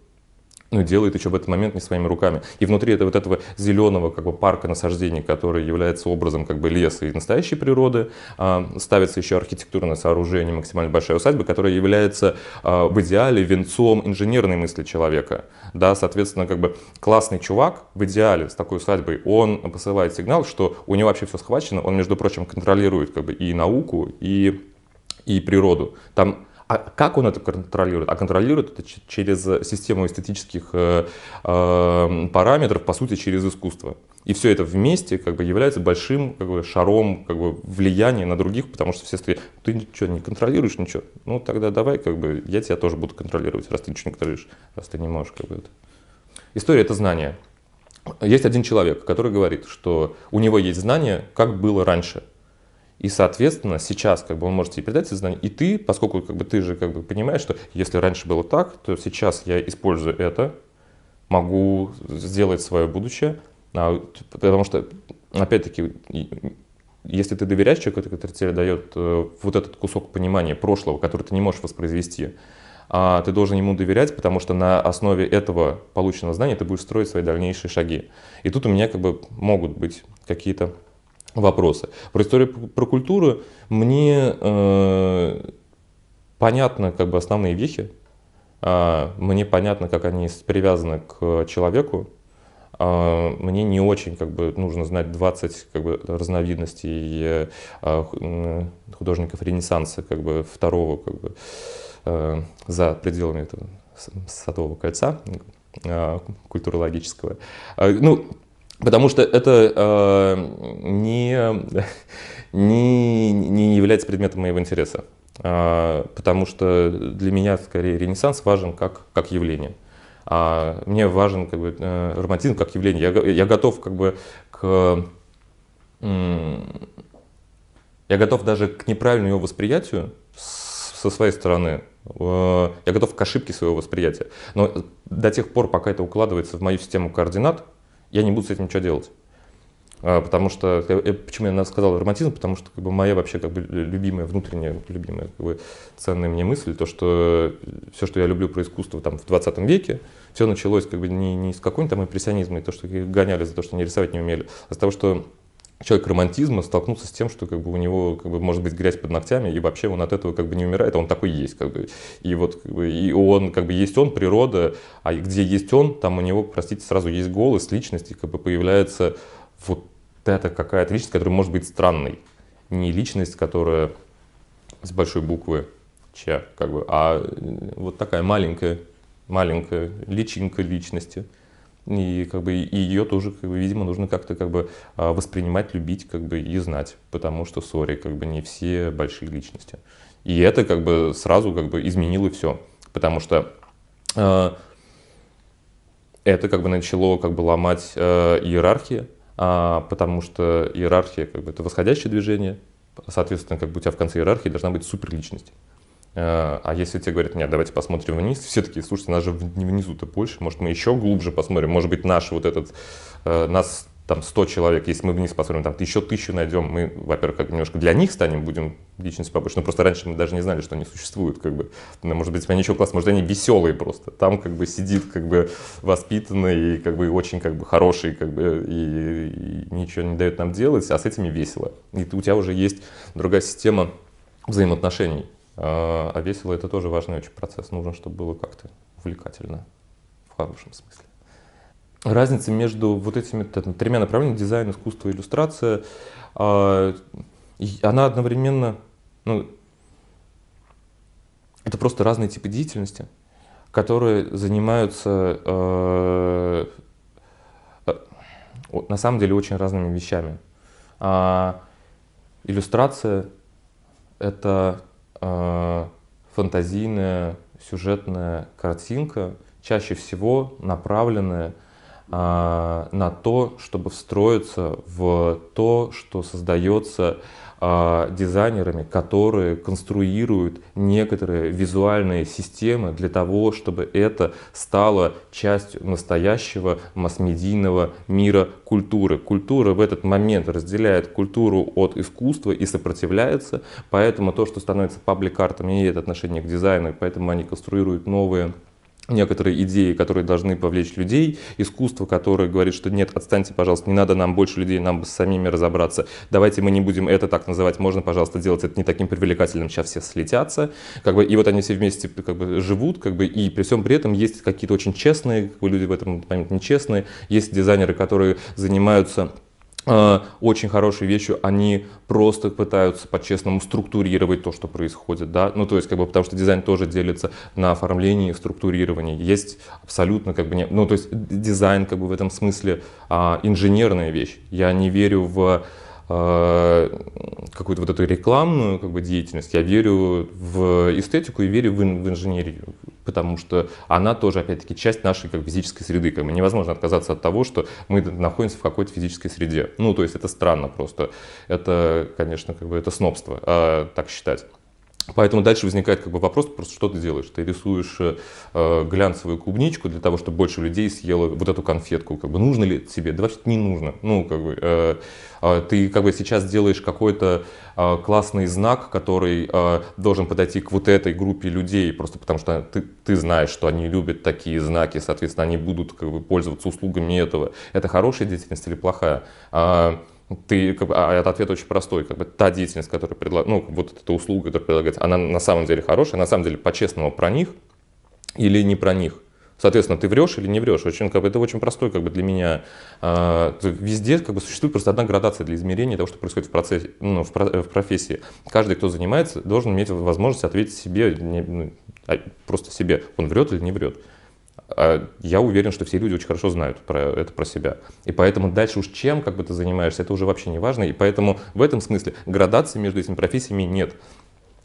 ну, делает еще в этот момент не своими руками. И внутри это, вот этого зеленого как бы, парка насаждений, который является образом как бы, леса и настоящей природы, э, ставится еще архитектурное сооружение максимально большая усадьба, которая является э, в идеале венцом инженерной мысли человека. Да, соответственно, как бы классный чувак в идеале с такой усадьбой, он посылает сигнал, что у него вообще все схвачено, он, между прочим, контролирует как бы, и науку, и, и природу. Там а как он это контролирует? А контролирует это через систему эстетических э, э, параметров, по сути, через искусство. И все это вместе как бы, является большим как бы, шаром как бы, влияния на других, потому что все стоят, ты ничего не контролируешь, ничего. Ну тогда давай, как бы, я тебя тоже буду контролировать, раз ты ничего не контролируешь, раз ты не можешь. Как бы, это. История — это знание. Есть один человек, который говорит, что у него есть знание, как было раньше – и, соответственно, сейчас как бы он может тебе передать эти знания. И ты, поскольку как бы, ты же как бы, понимаешь, что если раньше было так, то сейчас я использую это, могу сделать свое будущее. А, потому что, опять-таки, если ты доверяешь человеку, который тебе дает э, вот этот кусок понимания прошлого, который ты не можешь воспроизвести, а ты должен ему доверять, потому что на основе этого полученного знания ты будешь строить свои дальнейшие шаги. И тут у меня как бы могут быть какие-то вопросы. Про историю, про культуру мне э, понятно как бы основные вехи, э, мне понятно, как они привязаны к человеку, а, мне не очень как бы, нужно знать 20 как бы, разновидностей э, а, художников Ренессанса как бы, второго как бы, э, за пределами этого Садового кольца культурологического. Ну, Потому что это э, не, не, не является предметом моего интереса. Э, потому что для меня скорее Ренессанс важен как, как явление. А мне важен как бы, э, романтизм как явление. Я, я готов как бы к... Э, я готов даже к неправильному его восприятию со своей стороны. Э, я готов к ошибке своего восприятия. Но до тех пор, пока это укладывается в мою систему координат, я не буду с этим ничего делать. А, потому что, э, э, почему я сказал романтизм, потому что как бы, моя вообще как бы, любимая, внутренняя, любимая, как бы, ценная мне мысль, то, что э, все, что я люблю про искусство там, в 20 веке, все началось как бы, не, не из какой нибудь там импрессионизма, и то, что их гоняли за то, что они рисовать не умели, а с того, что человек романтизма столкнулся с тем, что как бы у него как бы может быть грязь под ногтями и вообще он от этого как бы не умирает, а он такой есть как бы и вот как бы, и он как бы есть он природа, а где есть он, там у него, простите, сразу есть голос, личность и как бы появляется вот эта какая-то личность, которая может быть странной, не личность, которая с большой буквы Ч, как бы, а э, вот такая маленькая маленькая личинка личности. И как бы ее тоже, как бы, видимо, нужно как-то как бы воспринимать, любить, как бы и знать, потому что, сори, как бы не все большие личности. И это как бы сразу как бы изменило все, потому что э, это как бы начало как бы ломать э, иерархии, э, потому что иерархия как бы это восходящее движение, соответственно, как бы у тебя в конце иерархии должна быть суперличность. Э, а если тебе говорят, нет, давайте посмотрим вниз, все такие, слушайте, нас же внизу-то больше, может, мы еще глубже посмотрим, может быть, наш вот этот, э, нас там 100 человек, если мы вниз посмотрим, там еще тысячу найдем, мы, во-первых, как немножко для них станем, будем личность побольше, но ну, просто раньше мы даже не знали, что они существуют, как бы, ну, может быть, они еще класс, может, они веселые просто, там, как бы, сидит, как бы, воспитанный, как бы, очень, как бы, хороший, как бы, и, и ничего не дает нам делать, а с этими весело, и у тебя уже есть другая система взаимоотношений, а, а весело это тоже важный очень процесс. Нужно, чтобы было как-то увлекательно, в хорошем смысле. Разница между вот этими тремя направлениями, дизайн, искусство, иллюстрация, а, она одновременно, ну, это просто разные типы деятельности, которые занимаются а, на самом деле очень разными вещами. иллюстрация — это Э, фантазийная сюжетная картинка, чаще всего направленная э, на то, чтобы встроиться в то, что создается а, дизайнерами, которые конструируют некоторые визуальные системы для того, чтобы это стало частью настоящего масс-медийного мира культуры. Культура в этот момент разделяет культуру от искусства и сопротивляется, поэтому то, что становится паблик-артом, имеет отношение к дизайну, и поэтому они конструируют новые некоторые идеи, которые должны повлечь людей, искусство, которое говорит, что нет, отстаньте, пожалуйста, не надо нам больше людей, нам бы с самими разобраться, давайте мы не будем это так называть, можно, пожалуйста, делать это не таким привлекательным, сейчас все слетятся, как бы, и вот они все вместе как бы живут, как бы, и при всем при этом есть какие-то очень честные, как бы люди в этом момент нечестные, есть дизайнеры, которые занимаются Э, очень хорошей вещью, они просто пытаются по-честному структурировать то, что происходит, да, ну, то есть, как бы, потому что дизайн тоже делится на оформлении и структурировании, есть абсолютно, как бы, не, ну, то есть, дизайн, как бы, в этом смысле а, инженерная вещь, я не верю в э, какую-то вот эту рекламную как бы, деятельность. Я верю в эстетику и верю в, ин в инженерию потому что она тоже, опять-таки, часть нашей как физической среды. Как бы невозможно отказаться от того, что мы находимся в какой-то физической среде. Ну, то есть это странно просто. Это, конечно, как бы это снобство, э, так считать. Поэтому дальше возникает как бы вопрос, просто что ты делаешь? Ты рисуешь э, э, глянцевую клубничку для того, чтобы больше людей съело вот эту конфетку. Как бы нужно ли это тебе? Да вообще не нужно. Ну, как бы, э, э, ты как бы сейчас делаешь какой-то э, классный знак, который э, должен подойти к вот этой группе людей, просто потому что ты, ты знаешь, что они любят такие знаки, соответственно, они будут как бы пользоваться услугами этого. Это хорошая деятельность или плохая? А, ну, ты, как бы, а, а ответ очень простой, как бы та деятельность, которая предлагается, ну, вот эта услуга, которая предлагается, она на самом деле хорошая, на самом деле по-честному про них или не про них. Соответственно, ты врешь или не врешь. Очень, как бы, это очень простой как бы, для меня. Э, везде как бы, существует просто одна градация для измерения того, что происходит в, процессе, ну, в, про, в профессии. Каждый, кто занимается, должен иметь возможность ответить себе, не, ну, а, просто себе, он врет или не врет. А я уверен, что все люди очень хорошо знают про это про себя. И поэтому дальше уж чем как бы ты занимаешься, это уже вообще не важно. И поэтому в этом смысле градации между этими профессиями нет.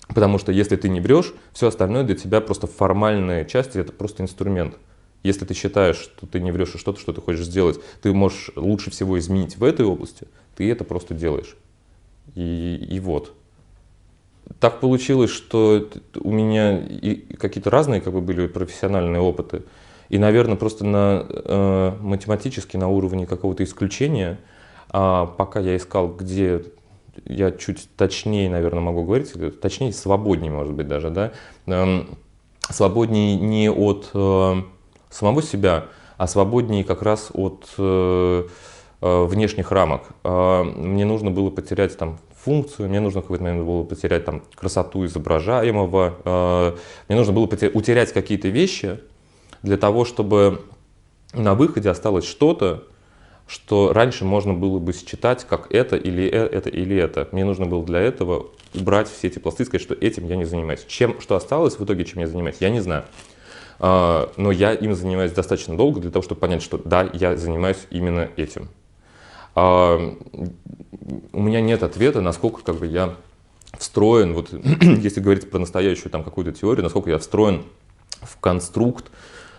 Потому что если ты не врешь, все остальное для тебя просто формальная часть, это просто инструмент. Если ты считаешь, что ты не врешь и а что-то, что ты хочешь сделать, ты можешь лучше всего изменить в этой области, ты это просто делаешь. И, и вот так получилось, что у меня какие-то разные как бы, были профессиональные опыты. И, наверное, просто на, э, математически на уровне какого-то исключения, а пока я искал, где я чуть точнее, наверное, могу говорить, точнее, свободнее, может быть, даже, да, э, свободнее не от э, самого себя, а свободнее как раз от э, э внешних рамок. А мне нужно было потерять там функцию, мне нужно в какой-то момент было потерять там, красоту изображаемого, э, мне нужно было потерять, утерять какие-то вещи для того, чтобы на выходе осталось что-то, что раньше можно было бы считать как это или э, это или это. Мне нужно было для этого убрать все эти пласты и сказать, что этим я не занимаюсь. Чем, что осталось в итоге, чем я занимаюсь, я не знаю. А, но я им занимаюсь достаточно долго для того, чтобы понять, что да, я занимаюсь именно этим. А, у меня нет ответа, насколько как бы я встроен, вот <clears throat> если говорить про настоящую там какую-то теорию, насколько я встроен в конструкт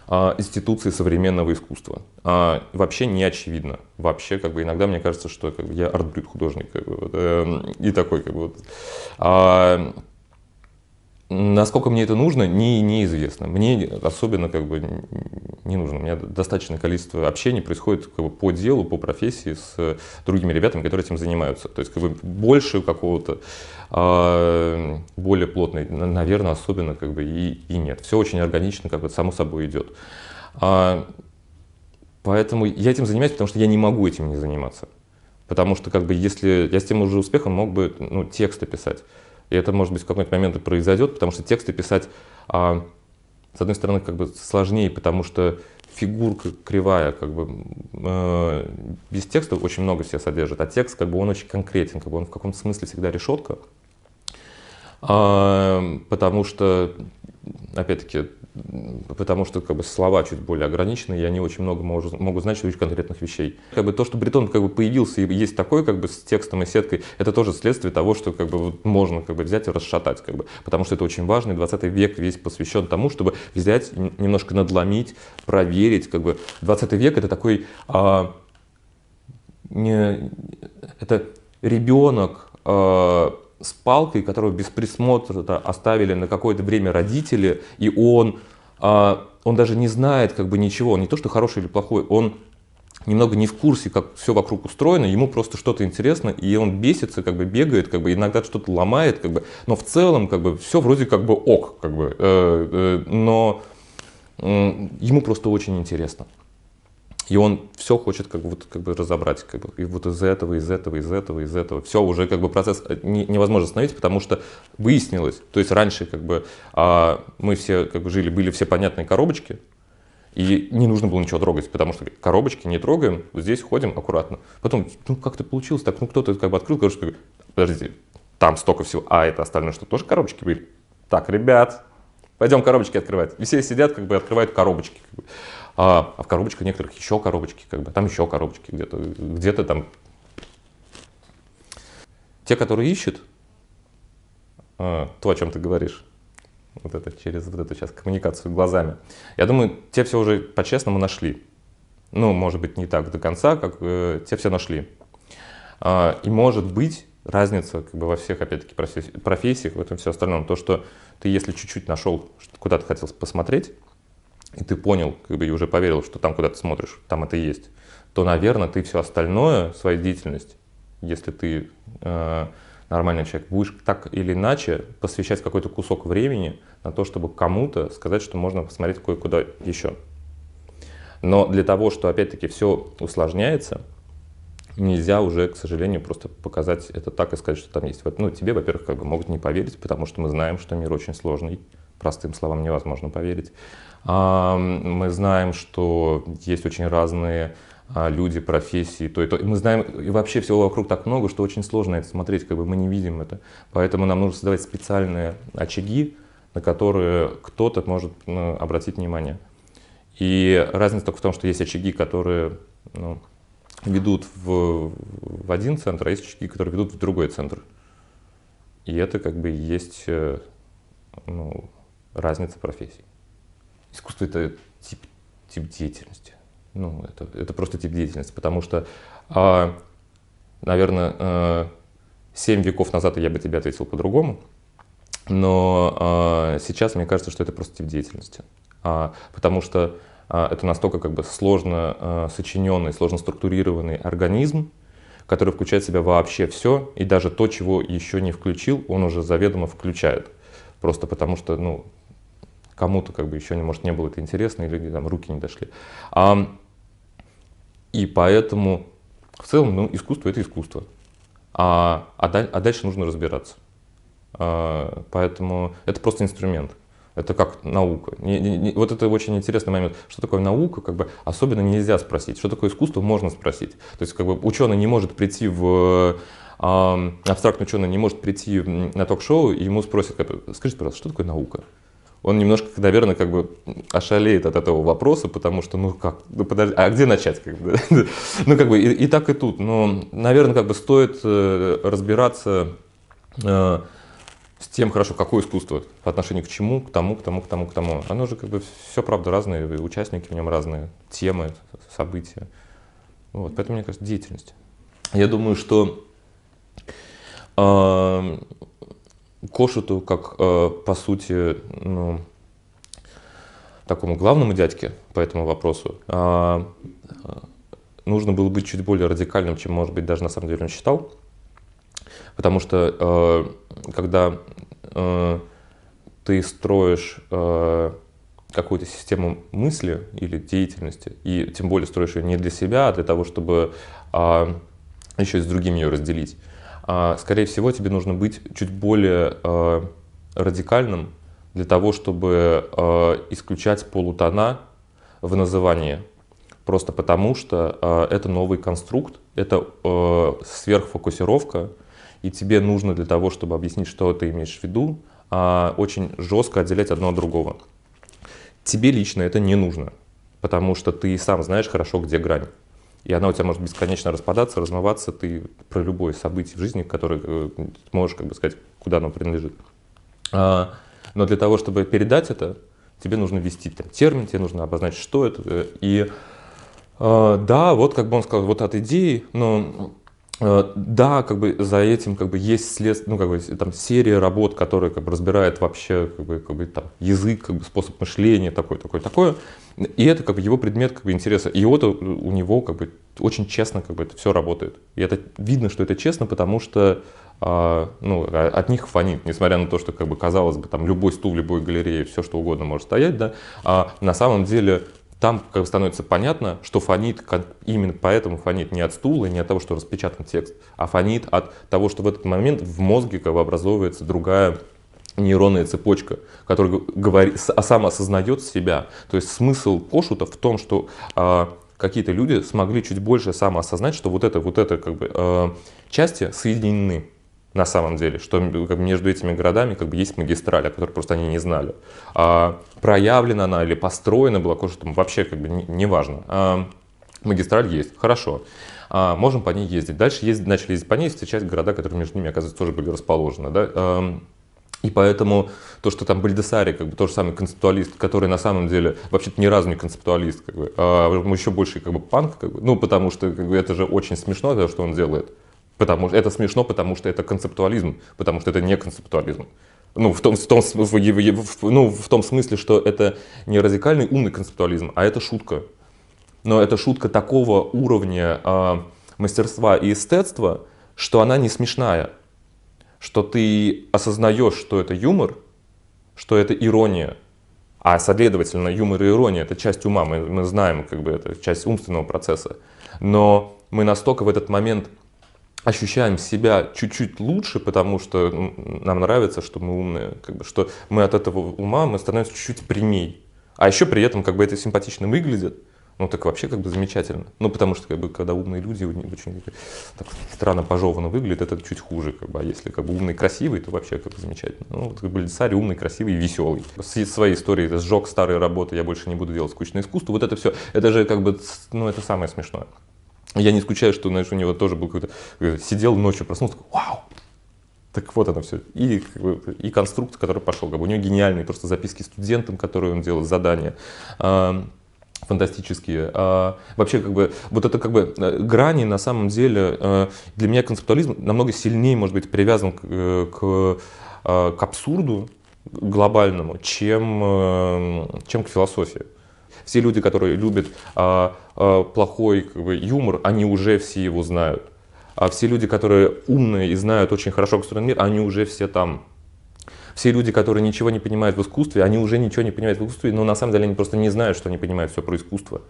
а, институции современного искусства. А, вообще не очевидно. Вообще, как бы иногда мне кажется, что как бы, я артбрюд художник, как бы, вот, э, и такой, как бы. Вот. А, Насколько мне это нужно, не, неизвестно. Мне особенно как бы не нужно. У меня достаточное количество общений происходит как бы, по делу, по профессии с другими ребятами, которые этим занимаются. То есть как бы больше какого-то э, более плотной, наверное, особенно как бы и, и нет. Все очень органично, как бы само собой идет. А, поэтому я этим занимаюсь, потому что я не могу этим не заниматься. Потому что как бы если я с тем уже успехом мог бы ну, тексты писать. И это, может быть, в какой-то момент и произойдет, потому что тексты писать, а, с одной стороны, как бы сложнее, потому что фигурка кривая, как бы э, без текста очень много все содержит, а текст, как бы он очень конкретен, как бы он в каком-то смысле всегда решетка, э, а, потому что, опять-таки, потому что как бы, слова чуть более ограничены, и они очень много могут, могут значить очень конкретных вещей. Как бы, то, что бретон как бы, появился и есть такой как бы, с текстом и сеткой, это тоже следствие того, что как бы, вот, можно как бы, взять и расшатать, как бы, потому что это очень важно, и 20 век весь посвящен тому, чтобы взять, немножко надломить, проверить. Как бы. 20 век — это такой... А, не, это ребенок а, с палкой, которую без присмотра оставили на какое-то время родители, и он, а, он даже не знает как бы ничего, он не то что хороший или плохой, он немного не в курсе, как все вокруг устроено, ему просто что-то интересно, и он бесится, как бы бегает, как бы иногда что-то ломает, как бы, но в целом как бы все вроде как бы ок, как бы, э, э, но э, ему просто очень интересно. И он все хочет как бы, как бы разобрать. Как бы, и вот из этого, из этого, из этого, из этого. Все, уже как бы процесс э, не, невозможно остановить, потому что выяснилось. То есть раньше как бы а, мы все как бы жили, были все понятные коробочки, и не нужно было ничего трогать, потому что коробочки не трогаем, здесь ходим аккуратно. Потом, ну как это получилось так? Ну кто-то как бы открыл коробочку, подожди, там столько всего, а это остальное, что тоже коробочки были. Так, ребят, пойдем коробочки открывать. И все сидят, как бы открывают коробочки. Как бы. А, а, в коробочках некоторых еще коробочки, как бы, там еще коробочки где-то, где-то там. Те, которые ищут, а, то, о чем ты говоришь, вот это через вот эту сейчас коммуникацию глазами, я думаю, те все уже по-честному нашли. Ну, может быть, не так до конца, как э, те все нашли. А, и может быть, разница как бы во всех, опять-таки, профессиях, в этом все остальном. То, что ты, если чуть-чуть нашел, куда ты хотел посмотреть, и ты понял, как бы и уже поверил, что там, куда ты смотришь, там это есть, то, наверное, ты все остальное, свою деятельность, если ты э, нормальный человек, будешь так или иначе посвящать какой-то кусок времени на то, чтобы кому-то сказать, что можно посмотреть кое-куда еще. Но для того, что опять-таки все усложняется, нельзя уже, к сожалению, просто показать это так и сказать, что там есть. Ну, тебе, во-первых, как бы могут не поверить, потому что мы знаем, что мир очень сложный, простым словам невозможно поверить. А, мы знаем, что есть очень разные а, люди, профессии, то и то. И мы знаем, и вообще всего вокруг так много, что очень сложно это смотреть, как бы мы не видим это. Поэтому нам нужно создавать специальные очаги, на которые кто-то может ну, обратить внимание. И разница только в том, что есть очаги, которые ну, ведут в, в один центр, а есть очаги, которые ведут в другой центр. И это как бы есть э, ну, разница профессий. Искусство — это тип, тип деятельности. Ну, это, это просто тип деятельности, потому что, а, наверное, а, 7 веков назад я бы тебе ответил по-другому, но а, сейчас мне кажется, что это просто тип деятельности. А, потому что а, это настолько как бы сложно а, сочиненный, сложно структурированный организм, который включает в себя вообще все, и даже то, чего еще не включил, он уже заведомо включает. Просто потому что, ну, кому-то как бы еще, не может, не было это интересно, или там руки не дошли. А, и поэтому в целом ну, искусство — это искусство. А, а, а дальше нужно разбираться. А, поэтому это просто инструмент. Это как наука. Не, не, не, вот это очень интересный момент. Что такое наука, как бы особенно нельзя спросить. Что такое искусство, можно спросить. То есть, как бы ученый не может прийти в а, абстрактный ученый не может прийти на ток-шоу, и ему спросят, скажите, пожалуйста, что такое наука? он немножко, наверное, как бы ошалеет от этого вопроса, потому что, ну как, ну подожди, а где начать? Как бы? <laughs> ну как бы и, и так и тут, но, наверное, как бы стоит э, разбираться э, с тем, хорошо, какое искусство, по отношению к чему, к тому, к тому, к тому, к тому. Оно же как бы все, правда, разные, участники в нем разные, темы, события. Вот, поэтому, мне кажется, деятельность. Я думаю, что э, Кошуту, как, э, по сути, ну, такому главному дядьке по этому вопросу, э, нужно было быть чуть более радикальным, чем, может быть, даже на самом деле он считал. Потому что э, когда э, ты строишь э, какую-то систему мысли или деятельности, и тем более строишь ее не для себя, а для того, чтобы э, а, еще и с другими ее разделить, а, скорее всего, тебе нужно быть чуть более а, радикальным для того, чтобы а, исключать полутона в названии Просто потому, что это новый конструкт, это сверхфокусировка, и тебе нужно для того, чтобы объяснить, что ты имеешь в виду, очень жестко отделять одно от другого. Тебе лично это не нужно, потому что ты сам знаешь хорошо, где грань и она у тебя может бесконечно распадаться, размываться, ты про любое событие в жизни, которое э, можешь, как бы сказать, куда оно принадлежит. А, но для того, чтобы передать это, тебе нужно ввести там, термин, тебе нужно обозначить, что это. Э, и э, да, вот как бы он сказал, вот от идеи, но да, как бы за этим как бы есть след, ну как бы там серия работ, которая как бы разбирает вообще как бы, как бы там язык, как бы способ мышления такой, такой, такое. И это как бы его предмет как бы интереса. И вот у него как бы очень честно как бы это все работает. И это видно, что это честно, потому что а, ну, от них фонит, несмотря на то, что, как бы, казалось бы, там любой стул, любой галерее, все что угодно может стоять, да, а на самом деле там как бы становится понятно, что фонит, именно поэтому фонит не от стула, не от того, что распечатан текст, а фонит от того, что в этот момент в мозге как бы образовывается другая нейронная цепочка, которая говорит, а сам осознает себя. То есть смысл Кошута в том, что э, какие-то люди смогли чуть больше самоосознать, что вот это, вот это как бы э, части соединены на самом деле, что как, между этими городами как бы есть магистраль, о которой просто они не знали. А, проявлена она или построена была кое-что, вообще как бы не, не важно. А, магистраль есть, хорошо. А, можем по ней ездить. Дальше ездить, начали ездить по ней, встречать города, которые между ними, оказывается, тоже были расположены. Да? А, и поэтому то, что там Бальдесари, как бы тот же самый концептуалист, который на самом деле вообще-то ни разу не концептуалист, как бы, а еще больше как бы панк, как бы, ну потому что как бы, это же очень смешно, то, что он делает. Потому что это смешно, потому что это концептуализм, потому что это не концептуализм. Ну, в том, в том, в, в, в, ну, в том смысле, что это не радикальный умный концептуализм, а это шутка. Но это шутка такого уровня э, мастерства и эстетства, что она не смешная. Что ты осознаешь, что это юмор, что это ирония. А, следовательно, юмор и ирония — это часть ума, мы, мы знаем, как бы, это часть умственного процесса. Но мы настолько в этот момент ощущаем себя чуть-чуть лучше, потому что нам нравится, что мы умные, как бы, что мы от этого ума мы становимся чуть-чуть прямей. А еще при этом как бы это симпатично выглядит, ну так вообще как бы замечательно. Ну потому что как бы когда умные люди очень так, странно пожеванно выглядят, это чуть хуже. Как бы. А если как бы умный красивый, то вообще как бы замечательно. Ну вот как бы царь умный, красивый и веселый. С своей историей сжег старые работы, я больше не буду делать скучное искусство. Вот это все, это же как бы, ну это самое смешное. Я не исключаю, что, знаешь, у него тоже был какой-то... Э, сидел ночью, проснулся, такой, вау, так вот оно все. И, и конструкт, который пошел. Как бы у него гениальные просто записки студентам, которые он делал, задания фантастические. А, вообще, как бы, вот это как бы э, грани, на самом деле, э, для меня концептуализм намного сильнее, может быть, привязан к, к, к абсурду глобальному, чем, чем к философии все люди, которые любят а, а, плохой как бы, юмор, они уже все его знают. А все люди, которые умные и знают очень хорошо государственный мир, они уже все там. Все люди, которые ничего не понимают в искусстве, они уже ничего не понимают в искусстве, но на самом деле они просто не знают, что они понимают все про искусство.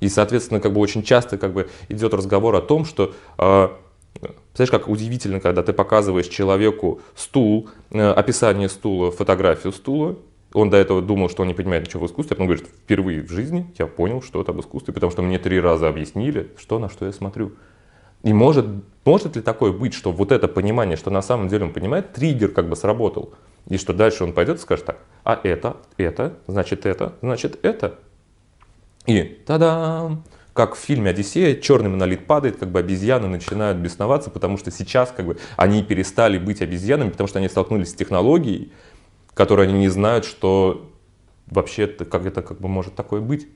И, соответственно, как бы очень часто как бы идет разговор о том, что э, а, Представляешь, как удивительно, когда ты показываешь человеку стул, э, описание стула, фотографию стула, он до этого думал, что он не понимает ничего в искусстве, а потом говорит, впервые в жизни я понял что-то об искусстве, потому что мне три раза объяснили, что на что я смотрю. И может, может ли такое быть, что вот это понимание, что на самом деле он понимает, триггер как бы сработал, и что дальше он пойдет и скажет так, а это, это, значит это, значит это. И та-дам! Как в фильме «Одиссея» черный монолит падает, как бы обезьяны начинают бесноваться, потому что сейчас как бы они перестали быть обезьянами, потому что они столкнулись с технологией, которые они не знают, что вообще это как это как бы может такое быть.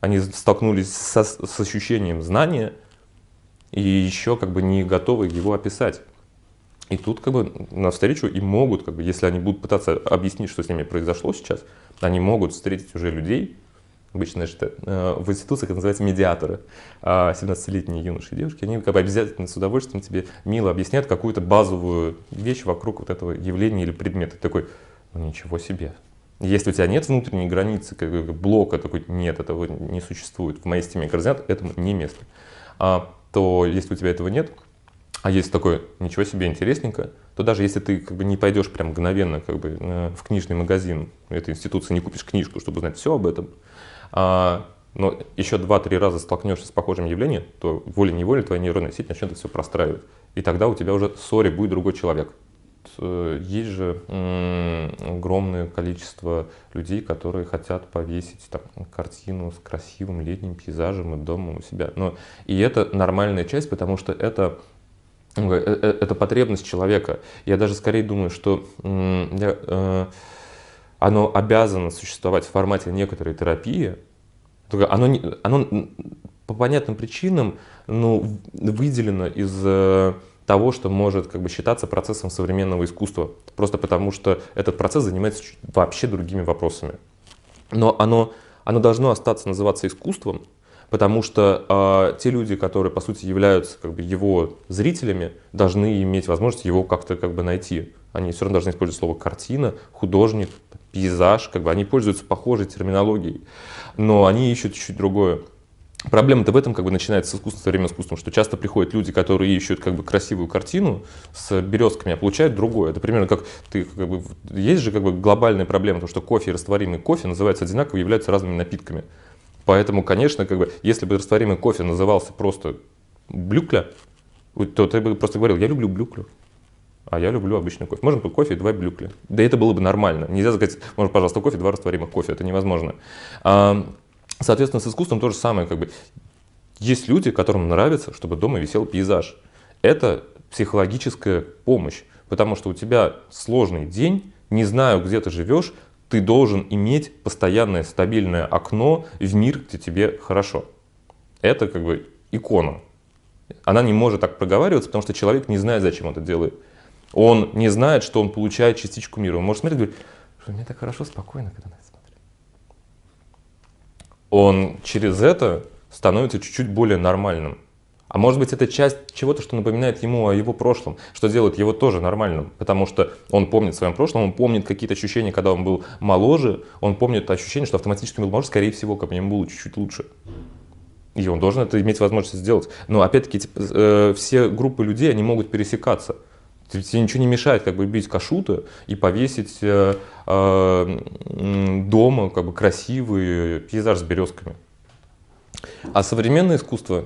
Они столкнулись со, с ощущением знания и еще как бы не готовы его описать. И тут как бы навстречу и могут, как бы, если они будут пытаться объяснить, что с ними произошло сейчас, они могут встретить уже людей, обычно что, э, в институциях это называется медиаторы. 17-летние а юноши и девушки, они как бы обязательно с удовольствием тебе мило объясняют какую-то базовую вещь вокруг вот этого явления или предмета. Ты такой, ну ничего себе. Если у тебя нет внутренней границы, как бы блока, такой, нет, этого не существует, в моей системе координат этому не место, а, то если у тебя этого нет, а есть такое, ничего себе, интересненько, то даже если ты как бы не пойдешь прям мгновенно как бы, э, в книжный магазин этой институции, не купишь книжку, чтобы знать все об этом, а, но еще 2-3 раза столкнешься с похожим явлением, то волей-неволей твоя нейронная сеть начнет это все простраивать. И тогда у тебя уже, сори, будет другой человек. Э, есть же огромное количество людей, которые хотят повесить там, картину с красивым летним пейзажем и домом у себя. Но, и это нормальная часть, потому что это э, э, это потребность человека. Я даже скорее думаю, что для, оно обязано существовать в формате некоторой терапии, только оно, оно по понятным причинам ну, выделено из э, того, что может как бы, считаться процессом современного искусства, просто потому что этот процесс занимается вообще другими вопросами. Но оно, оно должно остаться называться искусством, потому что э, те люди, которые по сути являются как бы его зрителями, должны иметь возможность его как-то как бы найти. Они все равно должны использовать слово картина, художник, пейзаж, как бы они пользуются похожей терминологией, но они ищут чуть-чуть другое. Проблема-то в этом как бы начинается с искусства, современным искусством, что часто приходят люди, которые ищут как бы красивую картину с березками, а получают другое. Это примерно как ты, как бы, есть же как бы глобальная проблема, то, что кофе и растворимый кофе называются одинаково и являются разными напитками. Поэтому, конечно, как бы, если бы растворимый кофе назывался просто блюкля, то ты бы просто говорил, я люблю блюклю, а я люблю обычный кофе. Можно тут кофе и два блюкля. Да это было бы нормально. Нельзя сказать, можно, пожалуйста, кофе, два растворимых кофе. Это невозможно. А, соответственно, с искусством то же самое. Как бы. Есть люди, которым нравится, чтобы дома висел пейзаж. Это психологическая помощь, потому что у тебя сложный день, не знаю, где ты живешь, ты должен иметь постоянное стабильное окно в мир, где тебе хорошо. Это как бы икона. Она не может так проговариваться, потому что человек не знает, зачем он это делает. Он не знает, что он получает частичку мира. Он может смотреть и говорить, что мне так хорошо, спокойно, когда на это смотрю. Он через это становится чуть-чуть более нормальным. А может быть, это часть чего-то, что напоминает ему о его прошлом, что делает его тоже нормальным, потому что он помнит в своем прошлом, он помнит какие-то ощущения, когда он был моложе, он помнит ощущение, что автоматически он был моложе, скорее всего, как бы ему было чуть-чуть лучше. И он должен это иметь возможность сделать. Но опять-таки типа, э, все группы людей, они могут пересекаться. Тебе ничего не мешает как бы бить кашута и повесить э, э, дома как бы красивый пейзаж с березками. А современное искусство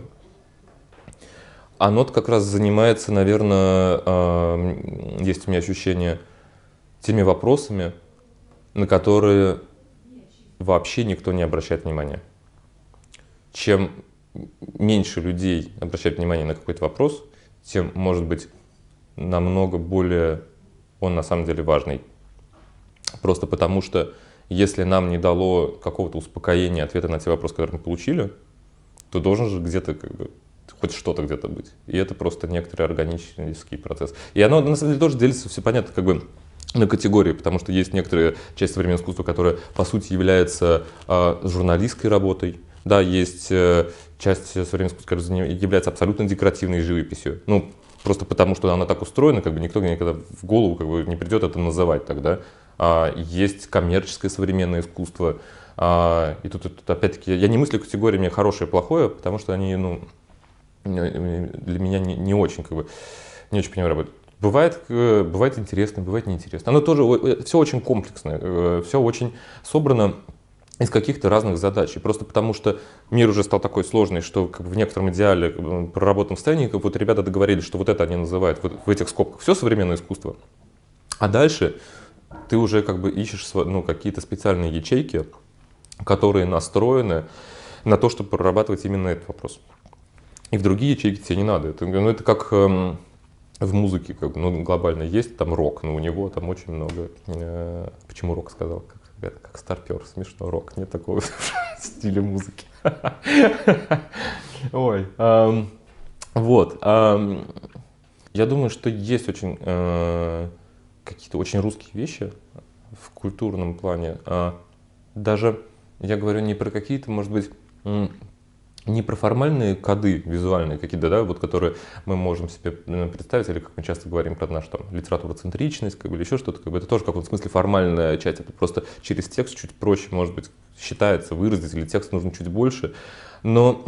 Анод как раз занимается, наверное, а, есть у меня ощущение, теми вопросами, на которые вообще никто не обращает внимания. Чем меньше людей обращает внимание на какой-то вопрос, тем, может быть, намного более он на самом деле важный. Просто потому что если нам не дало какого-то успокоения ответа на те вопросы, которые мы получили, то должен же где-то как бы хоть что-то где-то быть. И это просто некоторый органический процесс. И оно на самом деле тоже делится, все понятно, как бы на категории, потому что есть некоторые части современного искусства, которая по сути является э, а, журналистской работой, да, есть э, часть современного искусства, которая является абсолютно декоративной живописью. Ну, просто потому что она так устроена, как бы никто никогда в голову как бы, не придет это называть тогда. А, есть коммерческое современное искусство. А, и тут, тут опять-таки, я не мыслю категориями хорошее и плохое, потому что они, ну, для меня не, не очень, как бы, не очень понимаю работу. Бывает, э, бывает интересно, бывает неинтересно. Оно тоже, э, все очень комплексное, э, все очень собрано из каких-то разных задач. И просто потому, что мир уже стал такой сложный, что как бы, в некотором идеале проработанном состоянии, как вот ребята договорились, что вот это они называют вот, в этих скобках все современное искусство. А дальше ты уже как бы ищешь ну, какие-то специальные ячейки, которые настроены на то, чтобы прорабатывать именно этот вопрос и в другие ячейки тебе не надо. Это, ну, это как эм, в музыке, как, ну, глобально есть там рок, но у него там очень много... Э, почему рок сказал? Как, ребята, как старпер, смешно, рок, нет такого <laughs> стиля музыки. <laughs> Ой, эм, вот. Эм, я думаю, что есть очень э, какие-то очень русские вещи в культурном плане. А, даже я говорю не про какие-то, может быть, не про формальные коды визуальные какие-то, да, вот которые мы можем себе представить, или как мы часто говорим про нашу там литературоцентричность, как бы, или еще что-то, как бы, это тоже как в смысле формальная часть, это просто через текст чуть проще, может быть, считается выразить, или текст нужно чуть больше, но,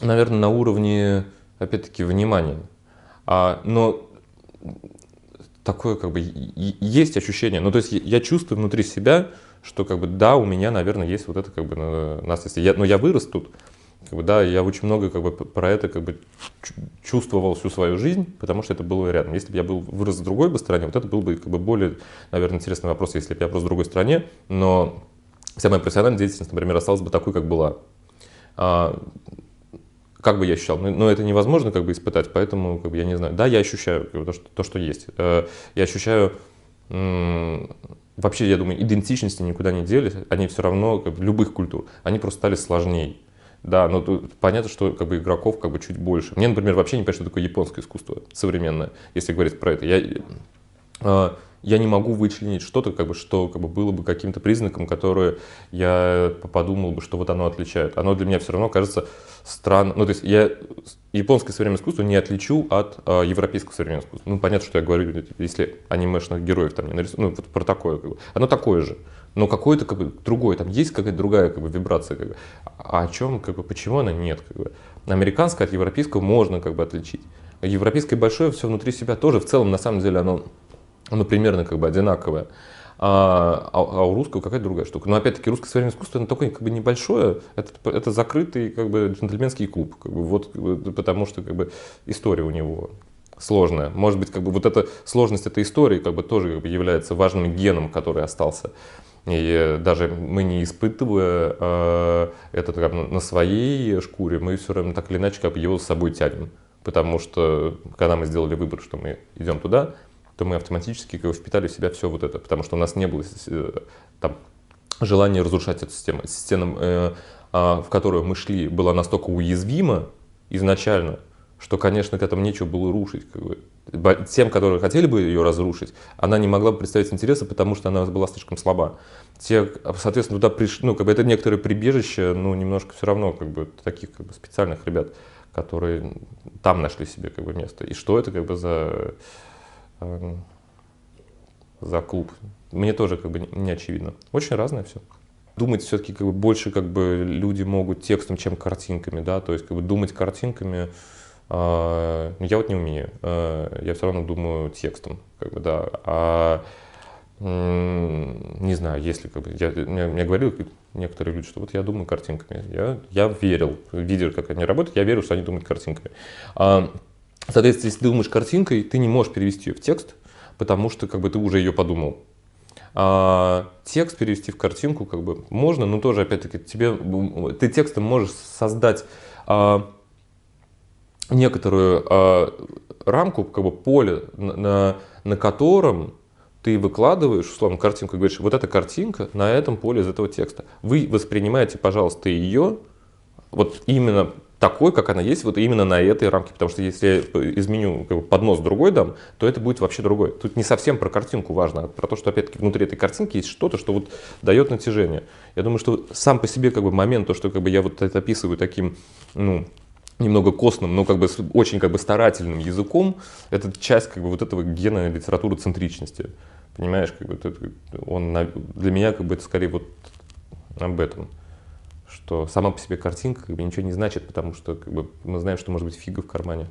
наверное, на уровне, опять-таки, внимания. А, но такое как бы есть ощущение, ну то есть я чувствую внутри себя, что как бы да, у меня, наверное, есть вот это как бы нас, если я, но я вырос тут, как бы, да, я очень много как бы, про это как бы, чувствовал всю свою жизнь, потому что это было рядом. Если бы я был вырос в другой бы стране, вот это был бы как бы, более, наверное, интересный вопрос, если бы я просто в другой стране, но вся моя профессиональная деятельность, например, осталась бы такой, как была. А, как бы я ощущал, но, ну, но ну, это невозможно как бы испытать, поэтому как бы, я не знаю. Да, я ощущаю как бы, то, что, то, что есть. Э, я ощущаю вообще, я думаю, идентичности никуда не делись, они все равно как бы, любых культур, они просто стали сложнее. Да, но ну, тут понятно, что как бы игроков как бы чуть больше. Мне, например, вообще не понятно, что такое японское искусство современное, если говорить про это. Я, а, я не могу вычленить что-то, как бы, что как бы, было бы каким-то признаком, которое я подумал бы, что вот оно отличает. Оно для меня все равно кажется странным. Ну, то есть я японское современное искусство не отличу от э, европейского современного искусства. Ну, понятно, что я говорю, если анимешных героев там не нарисую, ну, вот про такое. Как бы. Оно такое же но какой-то как бы, другой, там есть какая-то другая как бы, вибрация. Как бы. А о чем, как бы, почему она нет? Как бы. Американское от европейского можно как бы отличить. Европейское большое все внутри себя тоже в целом на самом деле оно, оно примерно как бы одинаковое. А, а, а у русского какая-то другая штука. Но опять-таки русское современное искусство оно такое как бы небольшое, это, это закрытый как бы джентльменский клуб, как бы, вот, как бы, потому что как бы история у него сложная. Может быть, как бы вот эта сложность этой истории как бы тоже как бы, является важным геном, который остался и даже мы не испытывая э, это там, на своей шкуре, мы все равно так или иначе как его с собой тянем. Потому что когда мы сделали выбор, что мы идем туда, то мы автоматически как впитали в себя все вот это. Потому что у нас не было э, там, желания разрушать эту систему. Система, э, э, в которую мы шли, была настолько уязвима изначально, что, конечно, к этому нечего было рушить. Как бы. Тем, которые хотели бы ее разрушить, она не могла бы представить интереса, потому что она была слишком слаба. Те, соответственно, туда пришли, ну, как бы это некоторое прибежище, ну, немножко все равно, как бы, таких как бы, специальных ребят, которые там нашли себе как бы, место. И что это как бы за, э, за клуб? Мне тоже как бы не очевидно. Очень разное все думать все-таки как бы больше как бы люди могут текстом, чем картинками, да, то есть как бы думать картинками а, ну, я вот не умею. А, я все равно думаю текстом, как бы, да. А не знаю, если как бы, я, мне, мне говорили некоторые люди, что вот я думаю картинками. Я, я верил, видел, как они работают, я верю, что они думают картинками. А, соответственно, если ты думаешь картинкой, ты не можешь перевести ее в текст, потому что как бы ты уже ее подумал. А текст перевести в картинку как бы можно, но тоже опять-таки тебе ты текстом можешь создать а, некоторую э, рамку, как бы поле, на, на, на котором ты выкладываешь, условно, картинку и говоришь, вот эта картинка на этом поле из этого текста. Вы воспринимаете, пожалуйста, ее вот именно такой, как она есть, вот именно на этой рамке. Потому что если я изменю как бы, поднос другой дам, то это будет вообще другой. Тут не совсем про картинку важно, а про то, что опять-таки внутри этой картинки есть что-то, что вот дает натяжение. Я думаю, что сам по себе как бы момент, то, что как бы я вот это описываю таким, ну, немного костным, но как бы очень как бы старательным языком, это часть как бы вот этого гена литературы центричности. Понимаешь, как бы это, он для меня как бы это скорее вот об этом что сама по себе картинка как бы, ничего не значит, потому что как бы, мы знаем, что может быть фига в кармане.